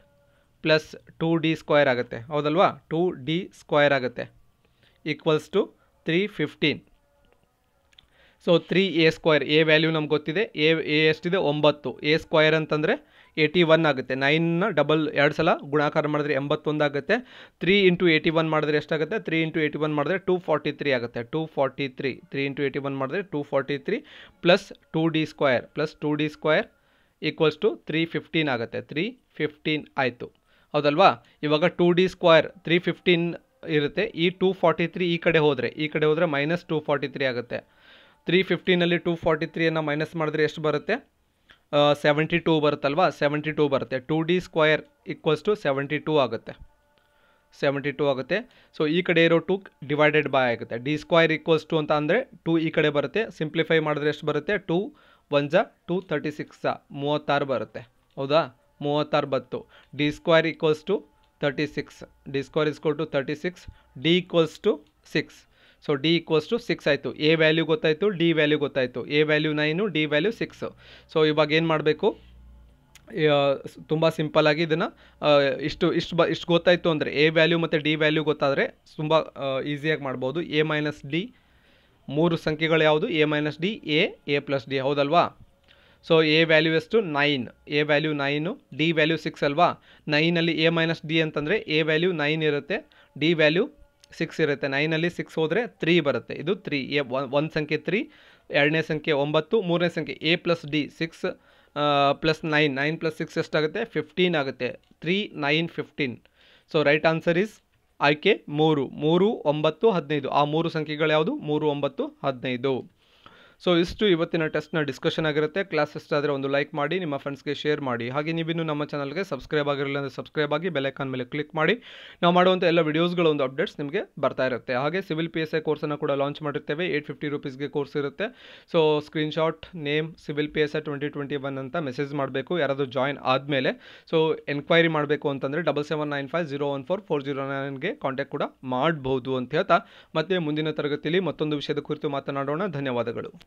plus two D square ಆಗುತ್ತೆ ಹೌದಲ್ವಾ ಟೂ ಡಿ ಸ್ಕ್ವಯರ್ ಆಗುತ್ತೆ equals to three fifteen so three A square A value ನಮ್ಗೆ ಗೊತ್ತಿದೆ ಎ ಎ ಎಷ್ಟಿದೆ ಒಂಬತ್ತು ಎ ಸ್ಕ್ವಯರ್ ಅಂತಂದರೆ ಏಯ್ಟಿ ಒನ್ ಆಗುತ್ತೆ ನೈನ್ನ ಡಬಲ್ ಎರಡು ಸಲ ಗುಣಾಕಾರ ಮಾಡಿದ್ರೆ ಎಂಬತ್ತೊಂದು ಆಗುತ್ತೆ ತ್ರೀ ಇಂಟು ಏಯ್ಟಿ ಒನ್ ಮಾಡಿದ್ರೆ ಎಷ್ಟಾಗುತ್ತೆ ತ್ರೀ ಇಂಟು ಏಯ್ಟಿ ಒನ್ ಮಾಡಿದ್ರೆ ಟೂ ಫಾರ್ಟಿ ತ್ರೀ ಆಗುತ್ತೆ two forty three three into eighty one ಮಾಡಿದ್ರೆ two forty three plus two D square plus two D square equals to three fifteen ಆಗುತ್ತೆ three fifteen ಆಯಿತು ಹೌದಲ್ವಾ ಇವಾಗ two D square three fifteen ಇರುತ್ತೆ ಈ two forty three ಈ ಕಡೆ ಹೋದರೆ ಈ ಕಡೆ ಹೋದರೆ ಮೈನಸ್ ಟೂ ಫಾರ್ಟಿ ತ್ರೀ ಆಗುತ್ತೆ ತ್ರೀ ಫಿಫ್ಟೀನಲ್ಲಿ ಟೂ ಫಾರ್ಟಿ ತ್ರೀಯನ್ನು ಮೈನಸ್ ಮಾಡಿದ್ರೆ ಎಷ್ಟು ಬರುತ್ತೆ ಸೆವೆಂಟಿ ಟೂ ಬರುತ್ತಲ್ವಾ ಸೆವೆಂಟಿ ಟೂ ಬರುತ್ತೆ two D square equals to seventy two ಆಗುತ್ತೆ ಸೆವೆಂಟಿ ಟೂ ಆಗುತ್ತೆ ಸೊ ಈ ಕಡೆ ಇರೋ ಟು ಡಿವೈಡೆಡ್ ಬೈ ಆಗುತ್ತೆ ಡಿ ಸ್ಕ್ವೈರ್ ಈಕ್ವಲ್ಸ್ ಟು ಅಂತ ಅಂದರೆ ಟೂ ಈ ಕಡೆ ಬರುತ್ತೆ ಸಿಂಪ್ಲಿಫೈ ಮಾಡಿದ್ರೆ ಎಷ್ಟು ಬರುತ್ತೆ two one two thirty six ಮೂವತ್ತಾರು ಬರುತ್ತೆ ಹೌದಾ ಮೂವತ್ತಾರು ಬತ್ತು D square equals to thirty six D square ಇಸ್ಕೋಲ್ to thirty six D equals to six so D equals to six ಆಯಿತು ಎ ವ್ಯಾಲ್ಯೂ ಗೊತ್ತಾಯಿತು ಡಿ ವ್ಯಾಲ್ಯೂ ಗೊತ್ತಾಯಿತು A value nine D value six so ಇವಾಗ ಏನು ಮಾಡಬೇಕು ತುಂಬ ಸಿಂಪಲಾಗಿ ಇದನ್ನು ಇಷ್ಟು ಇಷ್ಟು ಬ ಇಷ್ಟು ಗೊತ್ತಾಯಿತು ಅಂದರೆ ಎ ವ್ಯಾಲ್ಯೂ ಮತ್ತು ಡಿ ವ್ಯಾಲ್ಯೂ ಗೊತ್ತಾದರೆ ತುಂಬ ಈಸಿಯಾಗಿ ಮಾಡ್ಬೋದು ಎ ಮೈನಸ್ ಡಿ ಮೂರು ಸಂಖ್ಯೆಗಳು ಯಾವುದು A minus D A A plus D ಹೌದಲ್ವಾ ಸೊ ಎ ವ್ಯಾಲ್ಯೂ ಎಷ್ಟು nine A value nine D value six ಅಲ್ವಾ ನೈನಲ್ಲಿ ಎ ಮೈನಸ್ ಡಿ ಅಂತಂದರೆ ಎ ವ್ಯಾಲ್ಯೂ ನೈನ್ ಇರುತ್ತೆ ಡಿ ವ್ಯಾಲ್ಯೂ ಸಿಕ್ಸ್ ಇರುತ್ತೆ ನೈನಲ್ಲಿ ಸಿಕ್ಸ್ ಹೋದರೆ ತ್ರೀ ಬರುತ್ತೆ ಇದು ತ್ರೀ ಎ ಒಂದು ಸಂಖ್ಯೆ ತ್ರೀ ಎರಡನೇ ಸಂಖ್ಯೆ ಒಂಬತ್ತು ಮೂರನೇ ಸಂಖ್ಯೆ A plus D six plus nine nine plus six ಎಷ್ಟಾಗುತ್ತೆ ಫಿಫ್ಟೀನ್ ಆಗುತ್ತೆ three nine fifteen so right answer is ಆಯ್ಕೆ ಮೂರು ಮೂರು ಒಂಬತ್ತು ಹದಿನೈದು ಆ ಮೂರು ಸಂಖ್ಯೆಗಳು ಯಾವುದು ಮೂರು ಒಂಬತ್ತು ಹದಿನೈದು ಸೊ ಇಷ್ಟು ಇವತ್ತಿನ ಟೆಸ್ಟ್ನ ಡಿಸ್ಕಷನ್ ಆಗಿರುತ್ತೆ ಕ್ಲಾಸ್ ಟೆಸ್ಟ್ ಆದರೆ ಒಂದು ಲೈಕ್ ಮಾಡಿ ನಿಮ್ಮ ಫ್ರೆಂಡ್ಸ್ಗೆ ಶೇರ್ ಮಾಡಿ ಹಾಗೆ ನೀವಿನ್ನು ನಮ್ಮ ಚಾನಲ್ಗೆ ಸಬ್ಸ್ಕ್ರೈಬ್ ಆಗಿರಲಿಲ್ಲ ಅಂದರೆ ಸಬ್ಸ್ಕ್ರೈಬ್ ಆಗಿ ಬೆಲೈಕಾನ್ ಮೇಲೆ ಕ್ಲಿಕ್ ಮಾಡಿ ನಾವು ಮಾಡುವಂಥ ಎಲ್ಲ ವೀಡಿಯೋಸ್ಗಳ ಒಂದು ಅಪ್ಡೇಟ್ಸ್ ನಿಮಗೆ ಬರ್ತಾ ಇರುತ್ತೆ ಹಾಗೆ ಸಿವಿಲ್ ಪಿ ಎಸ್ ಐ ಕೋರ್ಸನ್ನು ಕೂಡ ಲಾಂಚ್ ಮಾಡಿರ್ತೇವೆ ಏಯ್ಟ್ ಫಿಫ್ಟಿ ರುಪೀಸ್ಗೆ ಕೋರ್ಸ್ ಇರುತ್ತೆ so screenshot name civil P S I twenty twenty one ಅಂತ ಮೆಸೇಜ್ ಮಾಡಬೇಕು ಯಾರಾದರೂ ಜಾಯ್ನ್ ಆದಮೇಲೆ ಸೊ ಎನ್ಕ್ವೈರಿ ಮಾಡಬೇಕು ಅಂತಂದರೆ double seven nine five zero one four four zero ನೈನ್ಗೆ ಕಾಂಟ್ಯಾಕ್ಟ್ ಕೂಡ ಮಾಡ್ಬೋದು ಅಂತ ಹೇಳ್ತಾ ಮತ್ತೆ ಮುಂದಿನ ತರಗತಿಯಲ್ಲಿ ಮತ್ತೊಂದು ವಿಷಯದ ಕುರಿತು ಮಾತನಾಡೋಣ ಧನ್ಯವಾದಗಳು